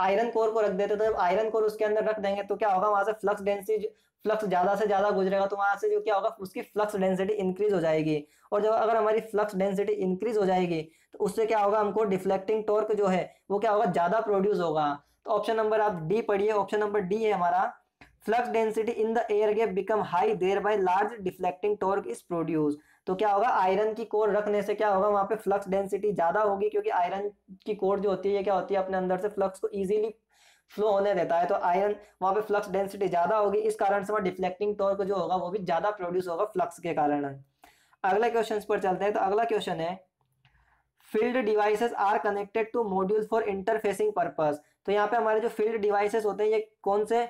आयरन कोर को रख देते तो जब आयरन कोर उसके अंदर रख देंगे तो क्या होगा वहां से फ्लक्स डेंसिटी फ्लक्स ज्यादा से ज्यादा गुजरेगा तो वहां से जो क्या होगा उसकी फ्लक्स डेंसिटी इंक्रीज हो जाएगी और जब अगर हमारी फ्लक्स डेंसिटी इंक्रीज हो जाएगी तो उससे क्या होगा हमको डिफ्लेक्टिंग टॉर्क जो है वो क्या होगा ज्यादा प्रोड्यूस होगा तो ऑप्शन नंबर आप डी पढ़िए ऑप्शन नंबर डी है हमारा flux density in the air gap become high thereby large deflecting torque is produce तो क्या होगा आयरन की कोर रखने से क्या होगा वहां पे फ्लक्स डेंसिटी ज्यादा होगी क्योंकि आयरन की कोर जो होती है क्या होती है अपने अंदर से फ्लक्स को इजीली फ्लो होने देता है तो आयरन वहां पे फ्लक्स डेंसिटी ज्यादा होगी इस कारण से वहां डिफ्लेक्टिंग टॉर्क जो होगा वो भी ज्यादा प्रोड्यूस होगा फ्लक्स के कारण अगला क्वेश्चन पर चलते हैं तो अगला क्वेश्चन है field devices are connected to module for interfacing purpose तो यहाँ पे हमारे जो फील्ड डिवाइसेस होते हैं ये कौन से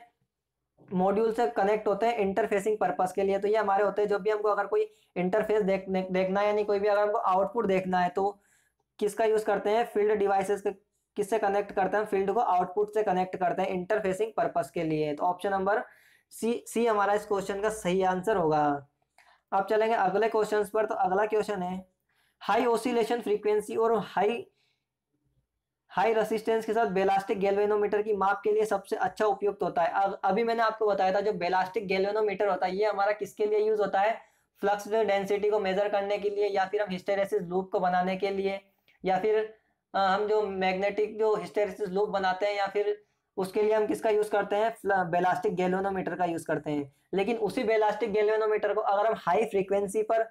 मॉड्यूल से कनेक्ट होते हैं इंटरफेसिंग पर्पज के लिए तो ये हमारे होते हैं जब भी हमको अगर कोई इंटरफेस देख, देखना है यानी कोई भी अगर हमको आउटपुट देखना है तो किसका यूज करते हैं फील्ड डिवाइसेस के किससे कनेक्ट करते हैं फील्ड को आउटपुट से कनेक्ट करते हैं इंटरफेसिंग पर्पज के लिए तो ऑप्शन नंबर सी सी हमारा इस क्वेश्चन का सही आंसर होगा अब चलेंगे अगले क्वेश्चन पर तो अगला क्वेश्चन है हाई ओसिलेशन फ्रीक्वेंसी और हाई हाई रेसिस्टेंस के साथ बेलास्टिक गैल्वेनोमीटर की माप के लिए सबसे अच्छा उपयुक्त होता है अब अभी मैंने आपको बताया था जो बेलास्टिक गैल्वेनोमीटर होता है ये हमारा किसके लिए यूज होता है फ्लक्स डेंसिटी को मेजर करने के लिए या फिर हम हिस्टेरेसिस लूप को बनाने के लिए या फिर हम जो मैग्नेटिक जो हिस्टेरेसिस लूप बनाते हैं या फिर उसके लिए हम किसका यूज करते हैं बेलास्टिक गैल्वेनोमीटर का यूज करते हैं लेकिन उसी बेलास्टिक गैल्वेनोमीटर को अगर हम हाई फ्रीक्वेंसी पर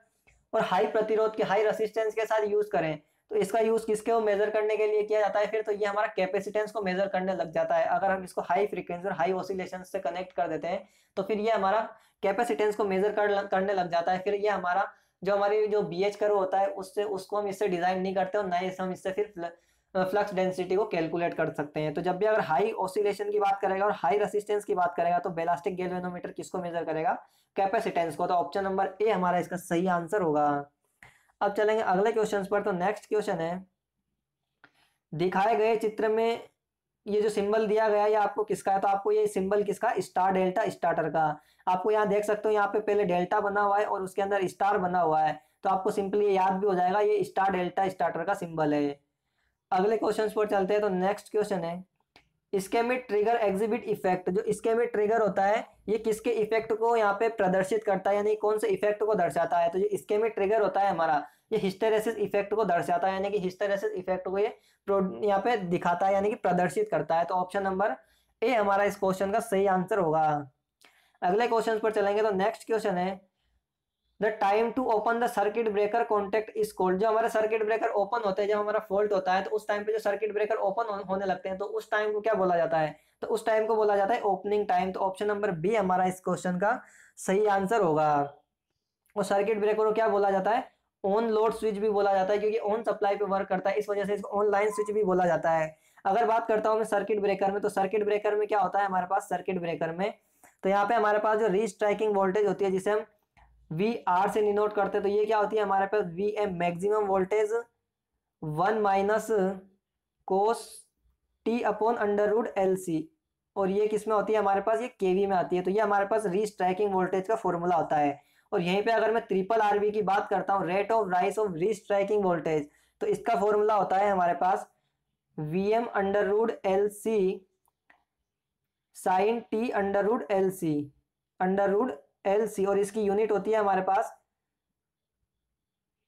और हाई प्रतिरोध के हाई रेसिस्टेंस के साथ यूज करें तो इसका यूज किसके को मेजर करने के लिए किया जाता है फिर तो ये हमारा कैपेसिटेंस को मेजर करने लग जाता है अगर हम इसको हाई फ्रिक्वेंसी और हाई ऑसिलेशन से कनेक्ट कर देते हैं तो फिर ये हमारा कैपेसिटेंस को मेजर कर, करने लग जाता है फिर ये हमारा जो हमारी जो बी एच कर्व होता है उससे उसको हम इससे डिजाइन नहीं करते और ना ही हम इससे फिर फ्लक्स डेंसिटी को कैलकुलेट कर सकते हैं तो जब भी अगर हाई ऑसिलेशन की बात करेगा और हाई रेसिस्टेंस की बात करेगा तो बेलास्टिक गेलवेनोमीटर किसको मेजर करेगा कैपेसिटेंस को तो ऑप्शन नंबर ए हमारा इसका सही आंसर होगा अब चलेंगे अगले क्वेश्चन पर तो नेक्स्ट क्वेश्चन है दिखाए गए चित्र में ये जो सिंबल दिया गया है आपको किसका है तो आपको ये सिंबल किसका स्टार डेल्टा स्टार्टर का आपको यहाँ देख सकते हो यहाँ पे पहले डेल्टा बना हुआ है और उसके अंदर स्टार बना हुआ है तो आपको सिंपली ये याद भी हो जाएगा ये स्टार डेल्टा स्टार्टर का सिंबल है अगले क्वेश्चन पर चलते हैं तो नेक्स्ट क्वेश्चन है स्केमिक ट्रिगर एग्जिबिट इफेक्ट जो स्केमिक ट्रिगर होता है ये किसके इफेक्ट को यहाँ पे प्रदर्शित करता है यानी कौन से इफेक्ट को दर्शाता है तो जो स्केमिक ट्रिगर होता है हमारा ये हिस्टेरेसिस इफेक्ट को दर्शाता है यानी कि हिस्टेरेसिस इफेक्ट को ये यहाँ पे दिखाता है यानी कि प्रदर्शित करता है तो ऑप्शन नंबर ए हमारा इस क्वेश्चन का सही आंसर होगा अगले क्वेश्चन पर चलेंगे तो नेक्स्ट क्वेश्चन है the time to open the circuit breaker contact is called जो हमारा सर्किट ब्रेकर ओपन होता है जब हमारा फॉल्ट होता है तो उस टाइम पे जो सर्किट ब्रेकर ओपन होने लगते हैं तो उस टाइम को क्या बोला जाता है तो उस टाइम को बोला जाता है ओपनिंग टाइम तो ऑप्शन नंबर बी हमारा इस क्वेश्चन का सही आंसर होगा और सर्किट ब्रेकर को क्या बोला जाता है ऑन लोड स्विच भी बोला जाता है क्योंकि ऑन सप्लाई पे वर्क करता है इस वजह से इसको ऑनलाइन स्विच भी बोला जाता है अगर बात करता हूँ मैं सर्किट ब्रेकर में तो सर्किट ब्रेकर में क्या होता है हमारे पास सर्किट ब्रेकर में तो यहाँ पे हमारे पास जो रीस्ट्राइकिंग वोल्टेज होती है जिसे हम वी आर से निनोट करते तो ये क्या होती है हमारे पास V M maximum voltage one minus cos T upon under root L C और ये किस में होती है हमारे पास ये केवी में आती है तो ये हमारे पास रीस्ट्राइकिंग वोल्टेज का फॉर्मूला होता है और यहीं पे अगर मैं ट्रिपल आरवी की बात करता हूँ rate of rise of restriking voltage तो इसका फॉर्मूला होता है हमारे पास V M under root L C sine T under root L C under root L C और इसकी यूनिट होती है हमारे पास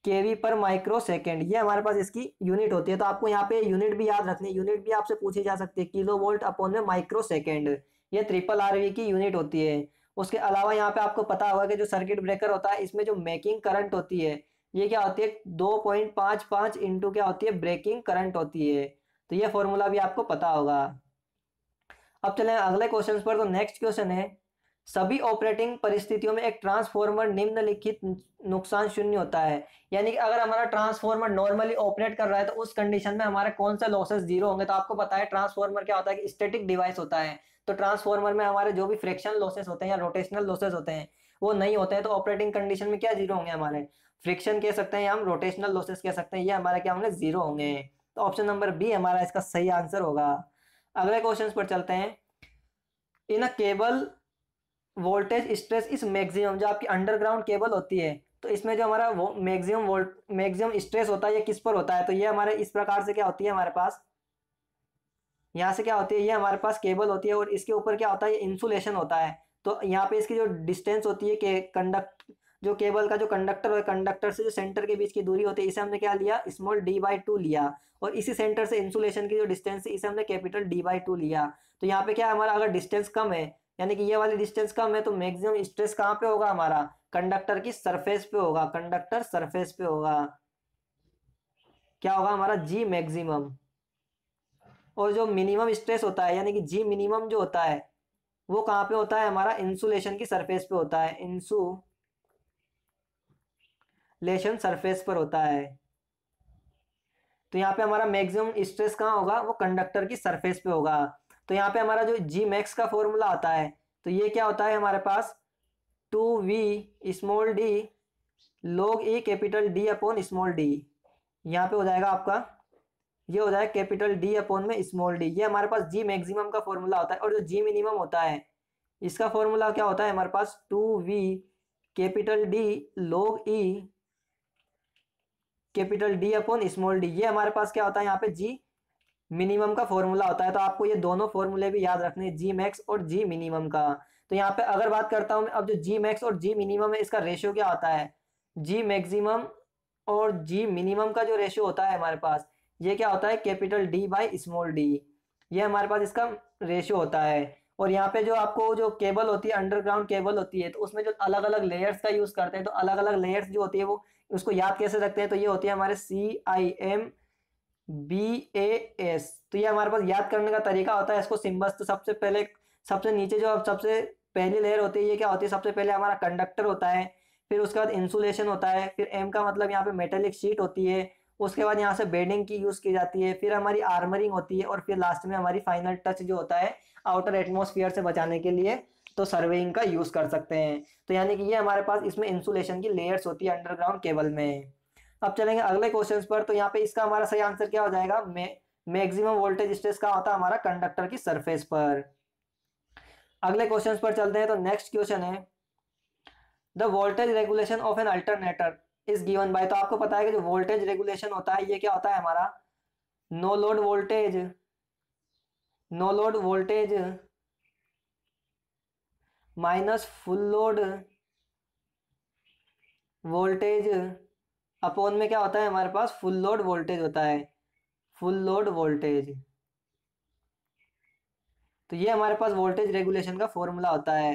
केवी पर माइक्रो सेकेंड ये हमारे पास इसकी यूनिट होती है तो आपको यहाँ पे यूनिट भी याद रखनी है यूनिट भी आपसे पूछी जा सकती है किलो वोल्ट अपॉन में माइक्रो सेकेंड ये ट्रिपल आर की यूनिट होती है उसके अलावा यहाँ पे आपको पता होगा कि जो सर्किट ब्रेकर होता है इसमें जो मेकिंग करंट होती है ये क्या होती है दो पॉइंट पांच पांच इंटू क्या होती है ब्रेकिंग करंट होती है तो ये फॉर्मूला भी आपको पता होगा अब चले अगले क्वेश्चन पर तो नेक्स्ट क्वेश्चन है सभी ऑपरेटिंग परिस्थितियों में एक ट्रांसफॉर्मर निम्नलिखित नुकसान शून्य होता है यानी कि अगर हमारा ट्रांसफॉर्मर नॉर्मली ऑपरेट कर रहा है तो उस कंडीशन में हमारे कौन से लॉसेस जीरो होंगे तो आपको पता है ट्रांसफॉर्मर क्या होता है कि स्टेटिक डिवाइस होता है तो ट्रांसफॉर्मर में हमारे जो भी फ्रिक्शन लॉसेस होते हैं या रोटेशनल लॉसेस होते हैं वो नहीं होते हैं तो ऑपरेटिंग कंडीशन में क्या जीरो होंगे हमारे फ्रिक्शन कह सकते हैं हम रोटेशनल लॉसेस कह सकते हैं ये हमारे क्या होंगे जीरो होंगे तो ऑप्शन नंबर बी हमारा इसका सही आंसर होगा अगले क्वेश्चन पर चलते हैं in a cable voltage stress is maximum जो आपकी अंडरग्राउंड केबल होती है तो इसमें जो हमारा वो मैक्सिमम वोल्ट मैक्सिमम स्ट्रेस होता है ये किस पर होता है तो ये हमारे इस प्रकार से क्या होती है हमारे पास यहाँ से क्या होती है ये हमारे पास केबल होती है और इसके ऊपर क्या होता है इंसुलेशन होता है तो यहाँ पे इसकी जो डिस्टेंस होती है के कंडक्ट जो केबल का जो कंडक्टर और कंडक्टर से जो सेंटर के बीच की दूरी होती है इसे हमने क्या लिया स्मॉल डी बाई टू लिया और इसी सेंटर से इंसुलेशन की जो डिस्टेंस है इसे हमने कैपिटल डी बाई टू लिया तो यहाँ पे क्या हमारा अगर डिस्टेंस कम है यानी कि ये वाली डिस्टेंस कम है तो मैक्सिमम स्ट्रेस कहाँ पे होगा हमारा कंडक्टर की सरफेस पे होगा कंडक्टर सरफेस पे होगा क्या होगा हमारा जी मैक्सिमम और जो मिनिमम स्ट्रेस होता है यानी कि जी मिनिमम जो होता है वो कहाँ पे होता है हमारा इंसुलेशन की सरफेस पे होता है इंसुलेशन सरफेस पर होता है तो यहाँ पे हमारा मैक्सिमम स्ट्रेस कहाँ होगा वो कंडक्टर की सरफेस पे होगा तो यहाँ पे हमारा जो जी मैक्स का फॉर्मूला आता है तो ये क्या होता है हमारे पास two V small D log E e capital D upon small D यहाँ पे हो जाएगा आपका ये हो जाएगा कैपिटल डी अपॉन में स्मॉल डी ये हमारे पास जी मैक्सिमम का फॉर्मूला होता है और जो जी मिनिमम होता है इसका फॉर्मूला क्या होता है हमारे पास two V capital D log E e capital D upon small D ये हमारे पास क्या होता है यहाँ पे जी मिनिमम का फॉर्मूला होता है तो आपको ये दोनों फॉर्मूले भी याद रखने जी मैक्स और जी मिनिमम का तो यहाँ पे अगर बात करता हूँ अब जो जी मैक्स और जी मिनिमम है इसका रेशियो क्या होता है जी मैक्सिमम और जी मिनिमम का जो रेशियो होता है हमारे पास ये क्या होता है capital D by small D ये हमारे पास इसका रेशियो होता है और यहाँ पे जो आपको जो केबल होती है अंडरग्राउंड केबल होती है तो उसमें जो अलग अलग लेयर्स का यूज करते हैं तो अलग अलग लेयर्स जो होती है वो उसको याद कैसे रखते हैं तो ये होती है हमारे C I M B A S तो ये हमारे पास याद करने का तरीका होता है इसको सिम्बस तो सबसे पहले सबसे नीचे जो सबसे पहली लेयर होती है ये क्या होती है सबसे पहले हमारा कंडक्टर होता है फिर उसके बाद इंसुलेशन होता है फिर एम का मतलब यहाँ पे मेटेलिक शीट होती है उसके बाद यहाँ से बेडिंग की यूज़ की जाती है फिर हमारी आर्मरिंग होती है और फिर लास्ट में हमारी फाइनल टच जो होता है आउटर एटमोसफियर से बचाने के लिए तो सर्वेइंग का यूज़ कर सकते हैं तो यानी कि ये हमारे पास इसमें इंसुलेशन की लेयर्स होती है अंडरग्राउंड केबल में अब चलेंगे अगले क्वेश्चन पर तो यहाँ पे इसका हमारा सही आंसर क्या हो जाएगा मैक्सिमम वोल्टेज स्ट्रेस का होता है हमारा कंडक्टर की सरफेस पर अगले क्वेश्चन पर चलते हैं तो नेक्स्ट क्वेश्चन है the voltage regulation of an alternator is given by तो आपको पता है कि जो वोल्टेज रेगुलेशन होता है ये क्या होता है हमारा no load voltage no load voltage minus full load voltage upon में क्या होता है हमारे पास फुल लोड वोल्टेज होता है फुल लोड वोल्टेज तो ये हमारे पास वोल्टेज रेगुलेशन का फॉर्मूला होता है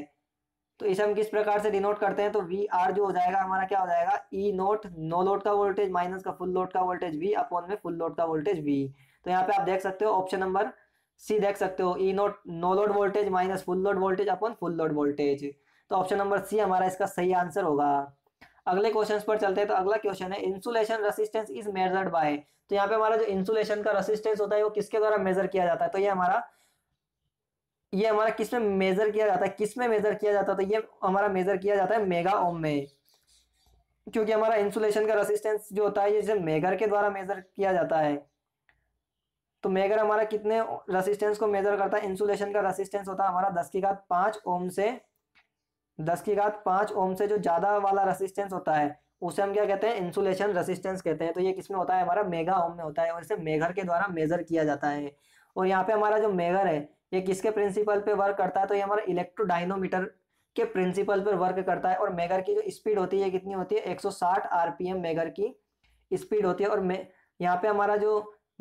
तो इसे हम किस प्रकार से डिनोट करते हैं तो वी आर जो हो जाएगा हमारा क्या हो जाएगा ई नोट नो लोड का वोल्टेज माइनस का फुल लोड का वोल्टेज वी अपोन में फुल लोड का वोल्टेज वी तो यहाँ पे आप देख सकते हो ऑप्शन नंबर सी देख सकते हो E nought no load voltage minus full load voltage upon full load voltage तो ऑप्शन नंबर सी हमारा इसका सही आंसर होगा अगले क्वेश्चन पर चलते हैं तो अगला क्वेश्चन है insulation resistance is measured by तो यहाँ पे हमारा जो इंसुलेशन का रेसिस्टेंस होता है वो किसके द्वारा मेजर किया जाता है तो ये हमारा ये हमारा किसमें मेजर किया जाता है किसमें मेजर किया जाता है तो ये हमारा मेजर किया जाता है मेगा ओम में क्योंकि हमारा इंसुलेशन का रेसिस्टेंस जो होता है ये मेगर के द्वारा मेजर किया जाता है तो मेगर हमारा कितने रेसिस्टेंस को मेजर करता है इंसुलेशन का रेसिस्टेंस होता है हमारा दस की घात पांच ओम से दस की घात पांच ओम से जो ज्यादा वाला रेसिस्टेंस होता है उसे हम क्या कहते हैं इंसुलेशन रेसिस्टेंस कहते हैं तो ये किसमें होता है हमारा मेगा ओम में होता है और इसे मेघर के द्वारा मेजर किया जाता है और यहाँ पे हमारा जो मेघर है ये किसके प्रिंसिपल पे वर्क करता है तो ये हमारा इलेक्ट्रोडाइनोमीटर के प्रिंसिपल पर वर्क करता है और मेगर की जो स्पीड होती है कितनी होती है 160 आरपीएम मेगर की स्पीड होती है और यहाँ पे हमारा जो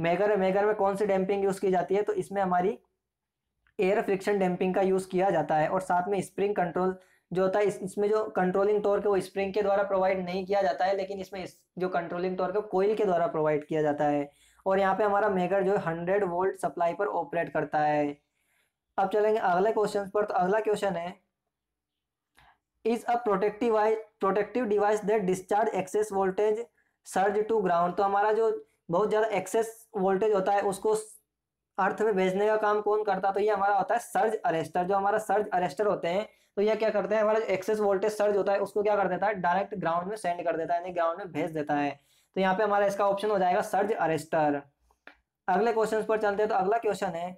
मेगर है मेगर में कौन सी डैम्पिंग यूज़ की जाती है तो इसमें हमारी एयर फ्रिक्शन डैम्पिंग का यूज़ किया जाता है और साथ में स्प्रिंग कंट्रोल जो होता है इसमें जो कंट्रोलिंग टॉर्क है वो स्प्रिंग के द्वारा प्रोवाइड नहीं किया जाता है लेकिन इसमें इस, जो कंट्रोलिंग टॉर्क है कोयल के द्वारा प्रोवाइड किया जाता है और यहाँ पे हमारा मेगर जो है हंड्रेड वोल्ट सप्लाई पर ऑपरेट करता है अब चलेंगे अगले क्वेश्चन पर तो अगला क्वेश्चन है is a protective protective device that discharge excess voltage surge to ground तो हमारा जो बहुत ज़्यादा एक्सेस वोल्टेज होता है उसको अर्थ में भेजने का काम कौन करता है तो ये हमारा होता है सर्ज अरेस्टर जो हमारा सर्ज अरेस्टर होते हैं तो यह क्या करते हैं हमारा एक्सेस वोल्टेज सर्ज होता है उसको क्या कर देता है डायरेक्ट ग्राउंड में सेंड कर देता है यानी ग्राउंड में भेज देता है तो यहाँ पे हमारा इसका ऑप्शन हो जाएगा सर्ज अरेस्टर अगले क्वेश्चन पर चलते हैं तो अगला क्वेश्चन है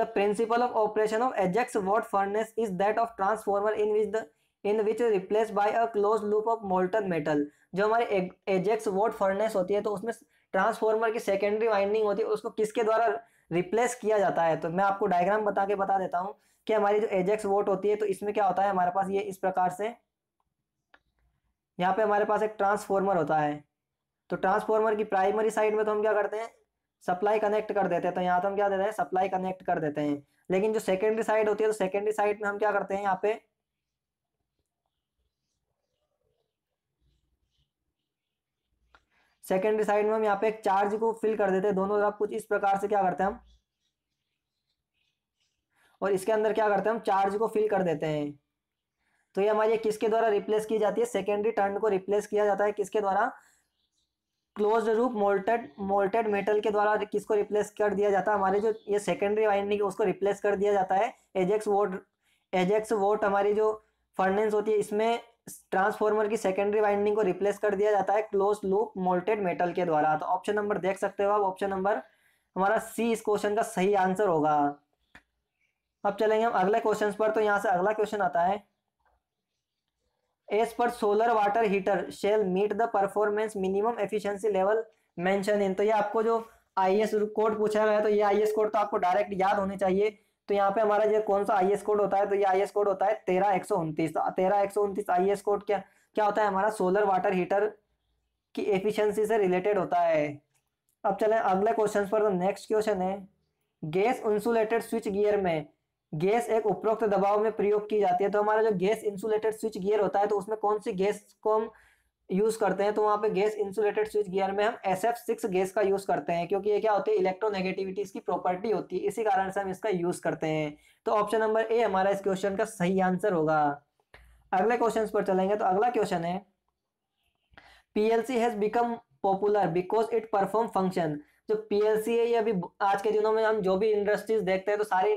the principle of operation of Ajax watt furnace is that of transformer in which the in which replace by a close loop of molten metal जो हमारे एजेक्स वोट फर्नेस होती है तो उसमें ट्रांसफॉर्मर की सेकेंडरी वाइंडिंग होती है उसको किसके द्वारा रिप्लेस किया जाता है तो मैं आपको डायग्राम बता के बता देता हूँ कि हमारी जो एजेक्स वोट होती है तो इसमें क्या होता है हमारे पास ये इस प्रकार से यहाँ पे हमारे पास एक ट्रांसफॉर्मर होता है तो ट्रांसफॉर्मर की प्राइमरी साइड में तो हम क्या करते हैं सप्लाई कनेक्ट कर देते हैं तो यहाँ तो हम क्या देते हैं सप्लाई कनेक्ट कर देते हैं लेकिन जो सेकेंडरी साइड होती है तो सेकेंडरी साइड में हम क्या करते हैं यहाँ पे सेकेंडरी साइड में हम यहाँ पे एक चार्ज को फिल कर देते हैं दोनों तरफ कुछ इस प्रकार से क्या करते हैं हम और इसके अंदर क्या करते हैं हम चार्ज को फिल कर देते हैं तो ये हमारी किसके द्वारा रिप्लेस की जाती है सेकेंडरी टर्न को रिप्लेस किया जाता है किसके द्वारा क्लोज रूप मोल्टेड मोल्टेड मेटल के द्वारा किसको रिप्लेस कर दिया जाता है हमारे जो ये सेकेंडरी वाइंडिंग है उसको रिप्लेस कर दिया जाता है एजेक्स वोट एजेक्स वोट हमारी जो फर्नेंस होती है इसमें ट्रांसफॉर्मर की सेकेंडरी वाइंडिंग को रिप्लेस कर दिया जाता है क्लोज लूप मोल्टेड मेटल के द्वारा तो ऑप्शन नंबर देख सकते हो आप ऑप्शन नंबर हमारा सी इस क्वेश्चन का सही आंसर होगा अब चलेंगे हम अगले क्वेश्चन पर तो यहाँ से अगला क्वेश्चन आता है एज पर solar water heater shall meet the performance minimum efficiency level mention in तो ये आपको जो आई एस कोड पूछा गया है तो ये आई एस कोड तो आपको डायरेक्ट याद होने चाहिए तो यहाँ पे हमारा ये कौन सा आई एस कोड होता है तो ये आई एस कोड होता है तेरह एक सौ उनतीस तो तेरह एक सौ उनतीस आई एस कोड क्या क्या होता है हमारा सोलर वाटर हीटर की एफिशियंसी से रिलेटेड होता है अब चले अगले क्वेश्चन पर तो नेक्स्ट क्वेश्चन है गैस इंसुलेटेड स्विच गियर में गैस एक उपरोक्त दबाव में प्रयोग की जाती है तो हमारा जो गैस इंसुलेटेड स्विच गियर होता है तो उसमें कौन सी गैस को हम यूज करते हैं तो वहाँ पे गैस इंसुलेटेड स्विच गियर में हम एस एफ सिक्स गैस का यूज करते हैं क्योंकि ये क्या होती है इलेक्ट्रोनेगेटिविटी इसकी प्रॉपर्टी होती है इसी कारण से हम इसका यूज करते हैं तो ऑप्शन नंबर ए हमारा इस क्वेश्चन का सही आंसर होगा अगले क्वेश्चन पर चलेंगे तो अगला क्वेश्चन है PLC has become popular because it perform function जो तो पीएलसी है ये अभी आज के दिनों में हम जो भी इंडस्ट्रीज देखते हैं तो सारे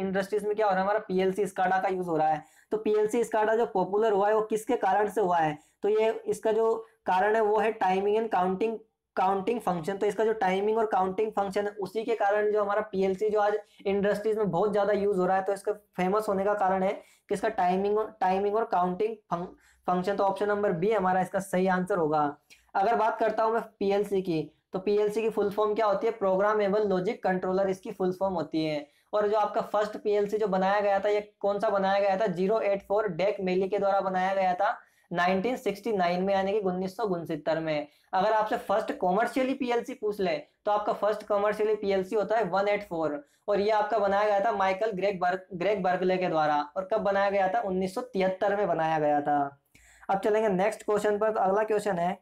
इंडस्ट्रीज में क्या हो रहा है हमारा पीएलसी स्काडा का यूज हो रहा है तो पीएलसी स्काडा जो पॉपुलर हुआ है वो किसके कारण से हुआ है तो ये इसका जो कारण है वो है timing and counting counting function तो इसका जो टाइमिंग और काउंटिंग फंक्शन है उसी के कारण जो हमारा पीएलसी जो आज इंडस्ट्रीज में बहुत ज्यादा यूज हो रहा है तो इसका फेमस होने का कारण है कि इसका टाइमिंग टाइमिंग और काउंटिंग फंक्शन तो ऑप्शन नंबर बी हमारा इसका सही आंसर होगा अगर बात करता हूं मैं पीएलसी की तो पीएलसी की फुल फॉर्म क्या होती है प्रोग्रामेबल लॉजिक कंट्रोलर इसकी फुल फॉर्म होती है और जो आपका फर्स्ट पीएलसी जो बनाया गया था ये कौन सा बनाया गया था जीरो एट फोर डेक मेली के द्वारा बनाया गया था 1969 में यानी कि उन्नीस में अगर आपसे फर्स्ट कॉमर्शियली पीएलसी पूछ ले तो आपका फर्स्ट कॉमर्शियली पीएलसी होता है 184 और ये आपका बनाया गया था Michael Greg Berg Greg Bergley के द्वारा और कब बनाया गया था तिहत्तर में बनाया गया था अब चलेंगे नेक्स्ट क्वेश्चन पर तो अगला क्वेश्चन है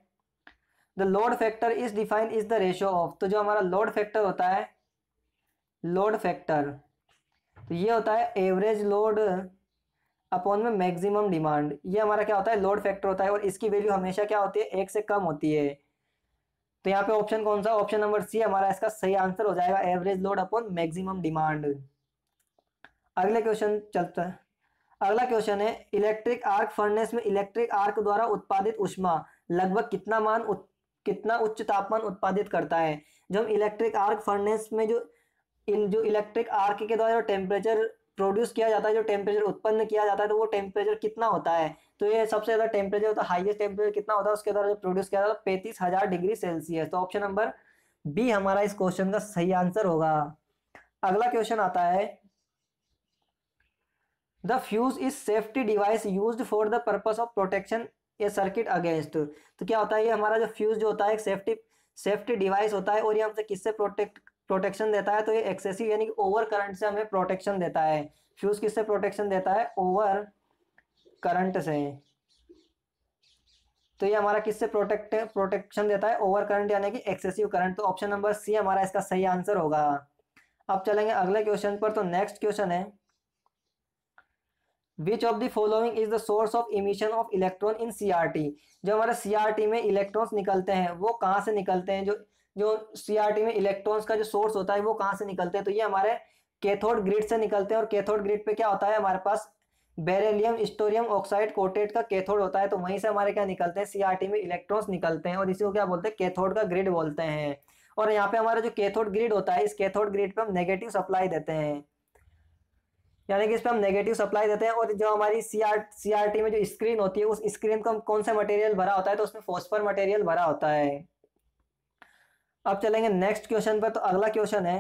the load factor is define is the ratio of तो जो हमारा लोड फैक्टर होता है लोड फैक्टर तो ये होता है एवरेज लोड अपॉन में मैक्सिमम डिमांड ये हमारा क्या होता है लोड फैक्टर होता है और इसकी वैल्यू हमेशा क्या होती है एक से कम होती है तो यहाँ पे ऑप्शन कौन सा ऑप्शन नंबर सी हमारा इसका सही आंसर हो जाएगा average load upon maximum demand अगले क्वेश्चन चलता है अगला क्वेश्चन है इलेक्ट्रिक आर्क फर्नेस में इलेक्ट्रिक आर्क द्वारा उत्पादित उष्मा लगभग कितना मान कितना उच्च तापमान उत्पादित करता है जो हम इलेक्ट्रिक आर्क फर्नेस में जो इन जो इलेक्ट्रिक आर्क के द्वारा टेम्परेचर प्रोड्यूस किया जाता है जो टेम्परेचर उत्पन्न किया जाता है तो वो टेम्परेचर कितना होता है तो ये सबसे ज़्यादा टेम्परेचर होता है हाइएस्ट टेम्परेचर कितना होता है उसके द्वारा जो प्रोड्यूस किया जाता है पैंतीस हज़ार डिग्री सेल्सियस तो ऑप्शन नंबर बी हमारा इस क्वेश्चन का सही आंसर होगा अगला क्वेश्चन आता है the fuse is safety device use for the purpose of protection ये सर्किट अगेंस्ट तो क्या होता है ये हमारा जो फ्यूज जो होता है एक सेफ्टी सेफ्टी डिवाइस होता है और ये हमसे किससे प्रोटेक्ट प्रोटेक्शन देता है तो ये एक्सेसिव यानी कि ओवर करंट से हमें प्रोटेक्शन देता है फ्यूज किससे प्रोटेक्शन देता है ओवर करंट से तो ये हमारा किससे प्रोटेक्ट प्रोटेक्शन देता है ओवर करंट यानी कि एक्सेसिव करंट तो ऑप्शन नंबर सी हमारा इसका सही आंसर होगा अब चलेंगे अगले क्वेश्चन पर तो नेक्स्ट क्वेश्चन है which of the following is the source of emission of electron in CRT जो हमारे सीआरटी में इलेक्ट्रॉन्स निकलते हैं वो कहाँ से निकलते हैं जो जो सीआरटी में इलेक्ट्रॉन्स का जो सोर्स होता है वो कहाँ से निकलते हैं तो ये हमारे कैथोड ग्रिड से निकलते हैं और कैथोड ग्रिड पे क्या होता है हमारे पास बेरेलियम स्टोरियम ऑक्साइड कोटेट का कैथोड होता है तो वहीं से हमारे क्या निकलते हैं सीआरटी में इलेक्ट्रॉन्स निकलते हैं और इसी को क्या बोलते हैं कैथोड का ग्रिड बोलते हैं और यहाँ पे हमारा जो कैथोड ग्रिड होता है इस कैथोड ग्रिड पे हम नेगेटिव सप्लाई देते हैं यानी कि इस पर हम नेगेटिव सप्लाई देते हैं और जो हमारी सी आर में जो स्क्रीन होती है उस स्क्रीन को हम कौन सा मटेरियल भरा होता है तो उसमें फोस्फर मटेरियल भरा होता है अब चलेंगे नेक्स्ट क्वेश्चन पर तो अगला क्वेश्चन है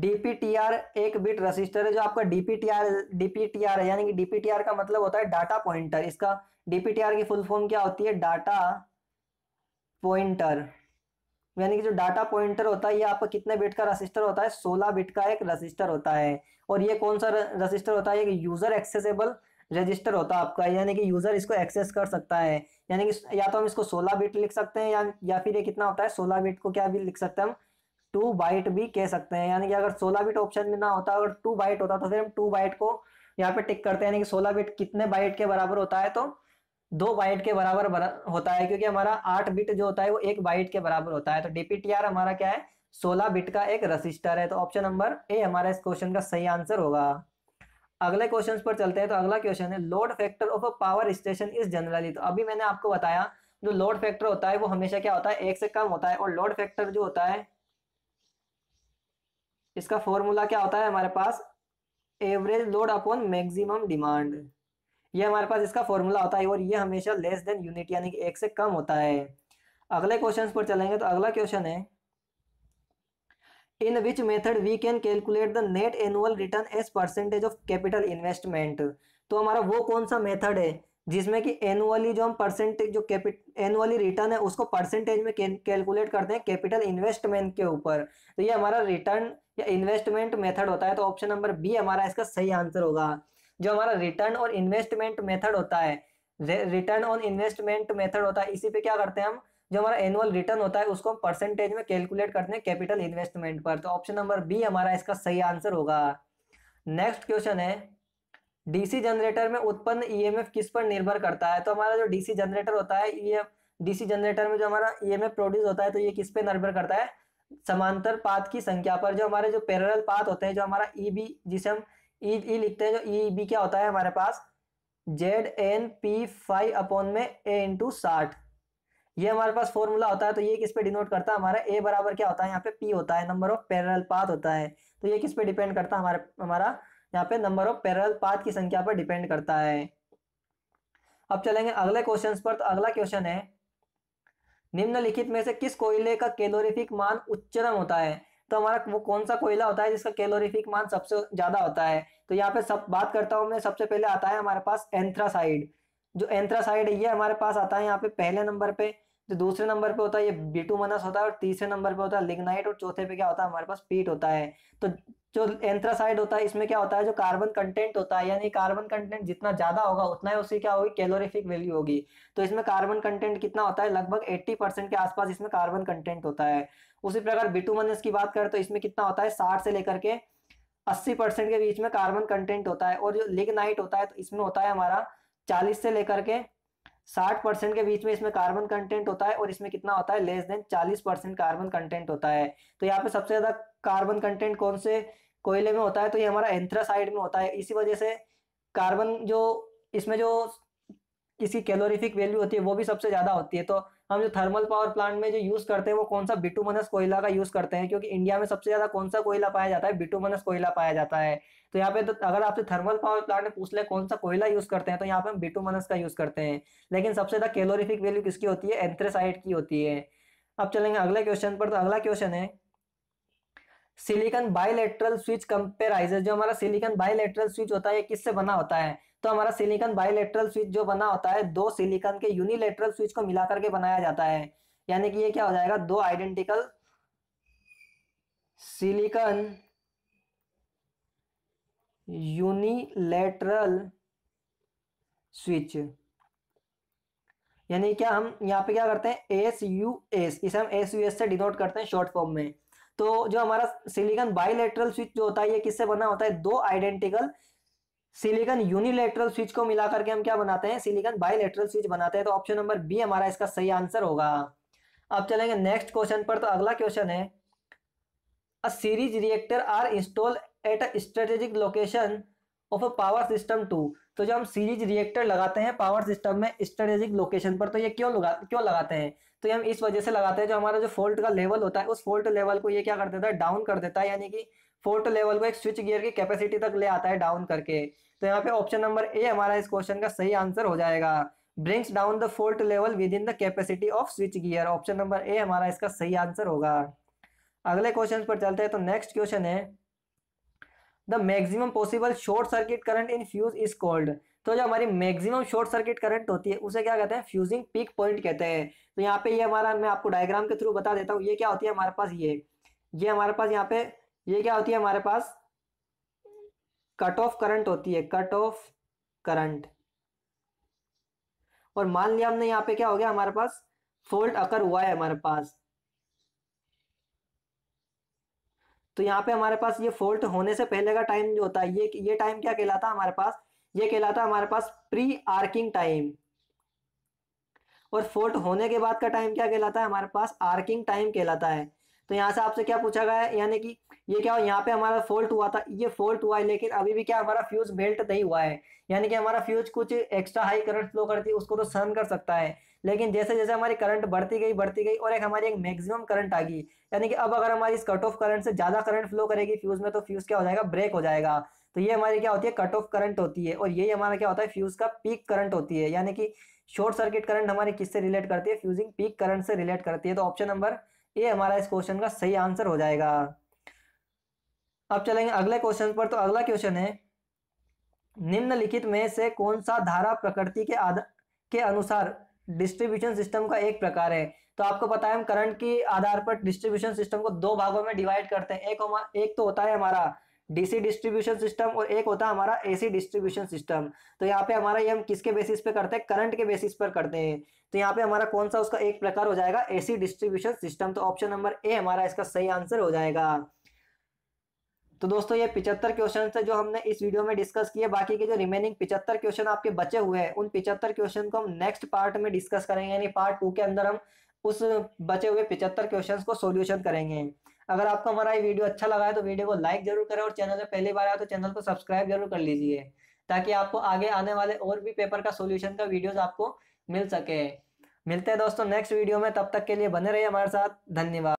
डीपीटीआर एक बिट रजिस्टर है जो आपका डीपीटीआर डीपीटीआर है यानी कि डीपीटीआर का मतलब होता है डाटा पॉइंटर इसका डीपीटीआर की फुल फॉर्म क्या होती है डाटा पॉइंटर यानी कि जो डाटा पॉइंटर होता है ये आपका कितने बिट का रजिस्टर होता है 16 बिट का एक रजिस्टर होता है और ये कौन सा रजिस्टर होता है एक यूजर एक्सेसेबल रजिस्टर होता है आपका यानी कि यूजर इसको एक्सेस कर सकता है यानी कि या तो हम इसको 16 बिट लिख सकते हैं या या फिर ये कितना होता है 16 बिट को क्या भी लिख सकते हैं हम टू बाइट भी कह सकते हैं यानी कि अगर सोलह बिट ऑप्शन में ना होता अगर टू बाइट होता तो फिर हम टू बाइट को यहाँ पे टिक करते हैं यानी कि सोलह बिट कितने बाइट के बराबर होता है तो दो बाइट के बराबर होता है क्योंकि हमारा आठ बिट जो होता है वो एक बाइट के बराबर होता है तो डीपीटीआर हमारा क्या है सोलह बिट का एक रजिस्टर है तो ऑप्शन नंबर ए हमारा इस क्वेश्चन का सही आंसर होगा अगले क्वेश्चन पर चलते हैं तो अगला क्वेश्चन है load factor of power station is generally तो अभी मैंने आपको बताया जो लोड फैक्टर होता है वो हमेशा क्या होता है एक से कम होता है और लोड फैक्टर जो होता है इसका फॉर्मूला क्या होता है हमारे पास average load upon maximum demand ये हमारे पास इसका फॉर्मूला होता है और ये हमेशा लेस देन यूनिट यानी कि एक से कम होता है अगले क्वेश्चन पर चलेंगे तो अगला क्वेश्चन है in which method we can calculate the net annual return as percentage of capital investment तो हमारा वो कौन सा मेथड है जिसमें कि एनुअली जो हम परसेंटेज जो कैपिट एनुअली रिटर्न है उसको परसेंटेज में कैलकुलेट करते हैं कैपिटल इन्वेस्टमेंट के ऊपर तो ये हमारा रिटर्न या इन्वेस्टमेंट मेथड होता है तो ऑप्शन नंबर बी हमारा इसका सही आंसर होगा जो हमारा रिटर्न और इन्वेस्टमेंट मेथड होता है रिटर्न ऑन इन्वेस्टमेंट मेथड होता है इसी पे क्या करते हैं हम जो हमारा एनुअल रिटर्न होता है उसको हम परसेंटेज में कैलकुलेट करते हैं कैपिटल इन्वेस्टमेंट पर तो ऑप्शन नंबर बी हमारा इसका सही आंसर होगा नेक्स्ट क्वेश्चन है डीसी जनरेटर में उत्पन्न ईएमएफ e किस पर निर्भर करता है तो हमारा जो डीसी जनरेटर होता है ये डीसी जनरेटर में जो हमारा ईएमएफ e प्रोड्यूस होता है तो ये किस पे निर्भर करता है समांतर पाथ की संख्या पर जो हमारे जो पैरल पाथ होते हैं जो हमारा ई e जिसे हम ई e, ई e लिखते हैं जो ई e, बी क्या होता है हमारे पास Z N P five upon में ए इंटू साठ ये हमारे पास फॉर्मूला होता है तो ये किस पे डिनोट करता है हमारा ए बराबर क्या होता है यहाँ पे पी होता है नंबर ऑफ पैरल पाथ होता है तो ये किस पे डिपेंड करता है हमारे हमारा यहाँ पे नंबर ऑफ पैरल पाथ की संख्या पर डिपेंड करता है अब चलेंगे अगले क्वेश्चन पर तो अगला क्वेश्चन है निम्नलिखित में से किस कोयले का कैलोरीफिक मान उच्चतम होता है तो हमारा वो कौन सा कोयला होता है जिसका कैलोरीफिक मान सबसे ज्यादा होता है तो यहाँ पे सब बात करता हूँ मैं सबसे पहले आता है हमारे पास एंथ्रासाइड जो एंथ्रासाइड ये हमारे पास आता है यहाँ पे पहले नंबर पे जो दूसरे नंबर पे होता है ये बिटूमनस होता है और तीसरे नंबर पे होता है लिग्नाइट और चौथे पे क्या होता है हमारे पास पीट होता है तो जो एंथ्रासाइड होता है इसमें क्या होता है जो कार्बन कंटेंट होता है यानी कार्बन कंटेंट जितना ज्यादा होगा उतना ही उसकी क्या होगी कैलोरीफिक वैल्यू होगी तो इसमें कार्बन कंटेंट कितना होता है लगभग 80 परसेंट के आसपास इसमें कार्बन कंटेंट होता है उसी प्रकार बिटूमनस की बात करें तो इसमें कितना होता है साठ से लेकर के अस्सी परसेंट के बीच में कार्बन कंटेंट होता है और जो लिगनाइट होता है तो इसमें होता है हमारा चालीस से लेकर के साठ परसेंट के बीच में इसमें कार्बन कंटेंट होता है और इसमें कितना होता है लेस देन चालीस परसेंट कार्बन कंटेंट होता है तो यहाँ पे सबसे ज्यादा कार्बन कंटेंट कौन से कोयले में होता है तो ये हमारा एंथ्रासाइड में होता है इसी वजह से कार्बन जो इसमें जो इसकी कैलोरीफिक वैल्यू होती है वो भी सबसे ज्यादा होती है तो हम जो थर्मल पावर प्लांट में जो यूज करते हैं वो कौन सा बिटुमनस कोयला का यूज करते हैं क्योंकि इंडिया में सबसे ज्यादा कौन सा कोयला पाया जाता है बिटुमनस कोयला पाया जाता है तो यहाँ पे तो अगर आपसे थर्मल पावर प्लांट में पूछ ले कौन सा कोयला यूज करते हैं तो यहाँ पे हम बिटुमनस का यूज करते हैं लेकिन सबसे ज्यादा कैलोरिफिक वैल्यू किसकी होती है एंथ्रेसाइड की होती है अब चलेंगे अगले क्वेश्चन पर तो अगला क्वेश्चन है सिलिकॉन बायोलेट्रल स्विच कंपेराइजर जो हमारा सिलिकॉन बायोलेट्रल स्विच होता है किससे बना होता है तो हमारा सिलिकन बायोलेट्रल स्विच जो बना होता है दो सिलिकन के यूनिलेटरल स्विच को मिला करके बनाया जाता है यानी कि ये क्या हो जाएगा दो आइडेंटिकल सिलिकन यूनिलेटरल स्विच यानी क्या हम यहाँ पे क्या करते हैं एस यू एस इसे हम एस यू एस से डिनोट करते हैं शॉर्ट फॉर्म में तो जो हमारा सिलिकन बायोलेट्रल स्विच जो होता है ये किससे बना होता है दो आइडेंटिकल सिलिकन यूनिलेटरल स्विच को मिलाकर के हम क्या बनाते हैं सिलिकन बाइलेटरल स्विच बनाते हैं तो ऑप्शन नंबर बी हमारा इसका सही आंसर होगा अब चलेंगे नेक्स्ट क्वेश्चन पर तो अगला क्वेश्चन है a series reactor are install at a strategic location of a power system to तो जब हम सीरीज रिएक्टर लगाते हैं पावर सिस्टम में स्ट्रेटेजिक लोकेशन पर तो ये क्यों लगा क्यों लगाते हैं तो ये हम इस वजह से लगाते हैं जो हमारा जो फॉल्ट का लेवल होता है उस फॉल्ट लेवल को ये क्या कर देता है डाउन कर देता है यानी कि फॉल्ट लेवल को एक स्विच गियर की कैपेसिटी तक ले आता है डाउन करके तो यहाँ पे ऑप्शन नंबर ए हमारा इस क्वेश्चन का सही आंसर हो जाएगा brings down the fault level within the capacity of switch gear option number A हमारा इसका सही आंसर होगा अगले क्वेश्चन पर चलते हैं तो नेक्स्ट क्वेश्चन है the maximum possible short circuit current in fuse is called तो जो हमारी मैक्सिमम शॉर्ट सर्किट करंट होती है उसे क्या कहते हैं फ्यूजिंग पीक पॉइंट कहते हैं तो यहाँ पे ये यह हमारा मैं आपको डायग्राम के थ्रू बता देता हूँ ये क्या होती है हमारे पास ये ये हमारे पास यहाँ पे ये क्या होती है हमारे पास कट ऑफ करंट होती है कट ऑफ करंट और मान लिया हमने यहां पे क्या हो गया हमारे पास फोल्ट अकर हुआ है हमारे पास तो यहां पे हमारे पास ये फोल्ट होने से पहले का टाइम जो होता है ये ये टाइम क्या कहलाता हमारे पास ये कहलाता हमारे पास प्री आर्किंग टाइम और फोल्ट होने के बाद का टाइम क्या कहलाता है हमारे पास आर्किंग टाइम कहलाता है तो यहाँ से आपसे क्या पूछा गया है यानी कि ये क्या यहाँ पे हमारा फॉल्ट हुआ था ये फॉल्ट हुआ है लेकिन अभी भी क्या हमारा फ्यूज बेल्ट नहीं हुआ है यानी कि हमारा फ्यूज कुछ एक्स्ट्रा हाई करंट फ्लो करती है उसको तो सहन कर सकता है लेकिन जैसे जैसे हमारी करंट बढ़ती गई बढ़ती गई और एक हमारी एक मैक्सिमम करंट आ गई यानी कि अब अगर हमारी इस कट ऑफ करंट से ज़्यादा करंट फ्लो करेगी फ्यूज में तो फ्यूज क्या हो जाएगा ब्रेक हो जाएगा तो ये हमारी क्या होती है कट ऑफ करंट होती है और यही हमारा क्या होता है फ्यूज का पीक करंट होती है यानी कि शॉर्ट सर्किट करंट हमारी किससे रिलेट करती है फ्यूजिंग पीक करंट से रिलेट करती है तो ऑप्शन नंबर ये हमारा इस क्वेश्चन का सही आंसर हो जाएगा अब चलेंगे अगले क्वेश्चन पर तो अगला क्वेश्चन है निम्नलिखित में से कौन सा धारा प्रकृति के के अनुसार डिस्ट्रीब्यूशन सिस्टम का एक प्रकार है तो आपको पता है हम करंट के आधार पर डिस्ट्रीब्यूशन सिस्टम को दो भागों में डिवाइड करते हैं एक एक तो होता है हमारा डीसी डिस्ट्रीब्यूशन सिस्टम और एक होता है हमारा एसी डिस्ट्रीब्यूशन सिस्टम तो यहाँ पे हमारा ये हम किसके बेसिस पे करते हैं करंट के बेसिस पर करते हैं तो यहाँ पे हमारा कौन सा उसका एक प्रकार हो जाएगा एसी डिस्ट्रीब्यूशन सिस्टम तो ऑप्शन नंबर ए हमारा इसका सही आंसर हो जाएगा तो दोस्तों ये पिचहत्तर क्वेश्चन है जो हमने इस वीडियो में डिस्कस किए बाकी के जो रिमेनिंग पिचहत्तर क्वेश्चन आपके बचे हुए हैं उन पिचहत्तर क्वेश्चन को हम नेक्स्ट पार्ट में डिस्कस करेंगे यानी पार्ट टू के अंदर हम उस बचे हुए पिचहत्तर क्वेश्चन को सोल्यूशन करेंगे अगर आपको हमारा ये वीडियो अच्छा लगा है तो वीडियो को लाइक जरूर करें और चैनल में पहली बार आया तो चैनल को सब्सक्राइब जरूर कर लीजिए ताकि आपको आगे आने वाले और भी पेपर का सोल्यूशन का वीडियोज आपको मिल सके मिलते हैं दोस्तों नेक्स्ट वीडियो में तब तक के लिए बने रहिए हमारे साथ धन्यवाद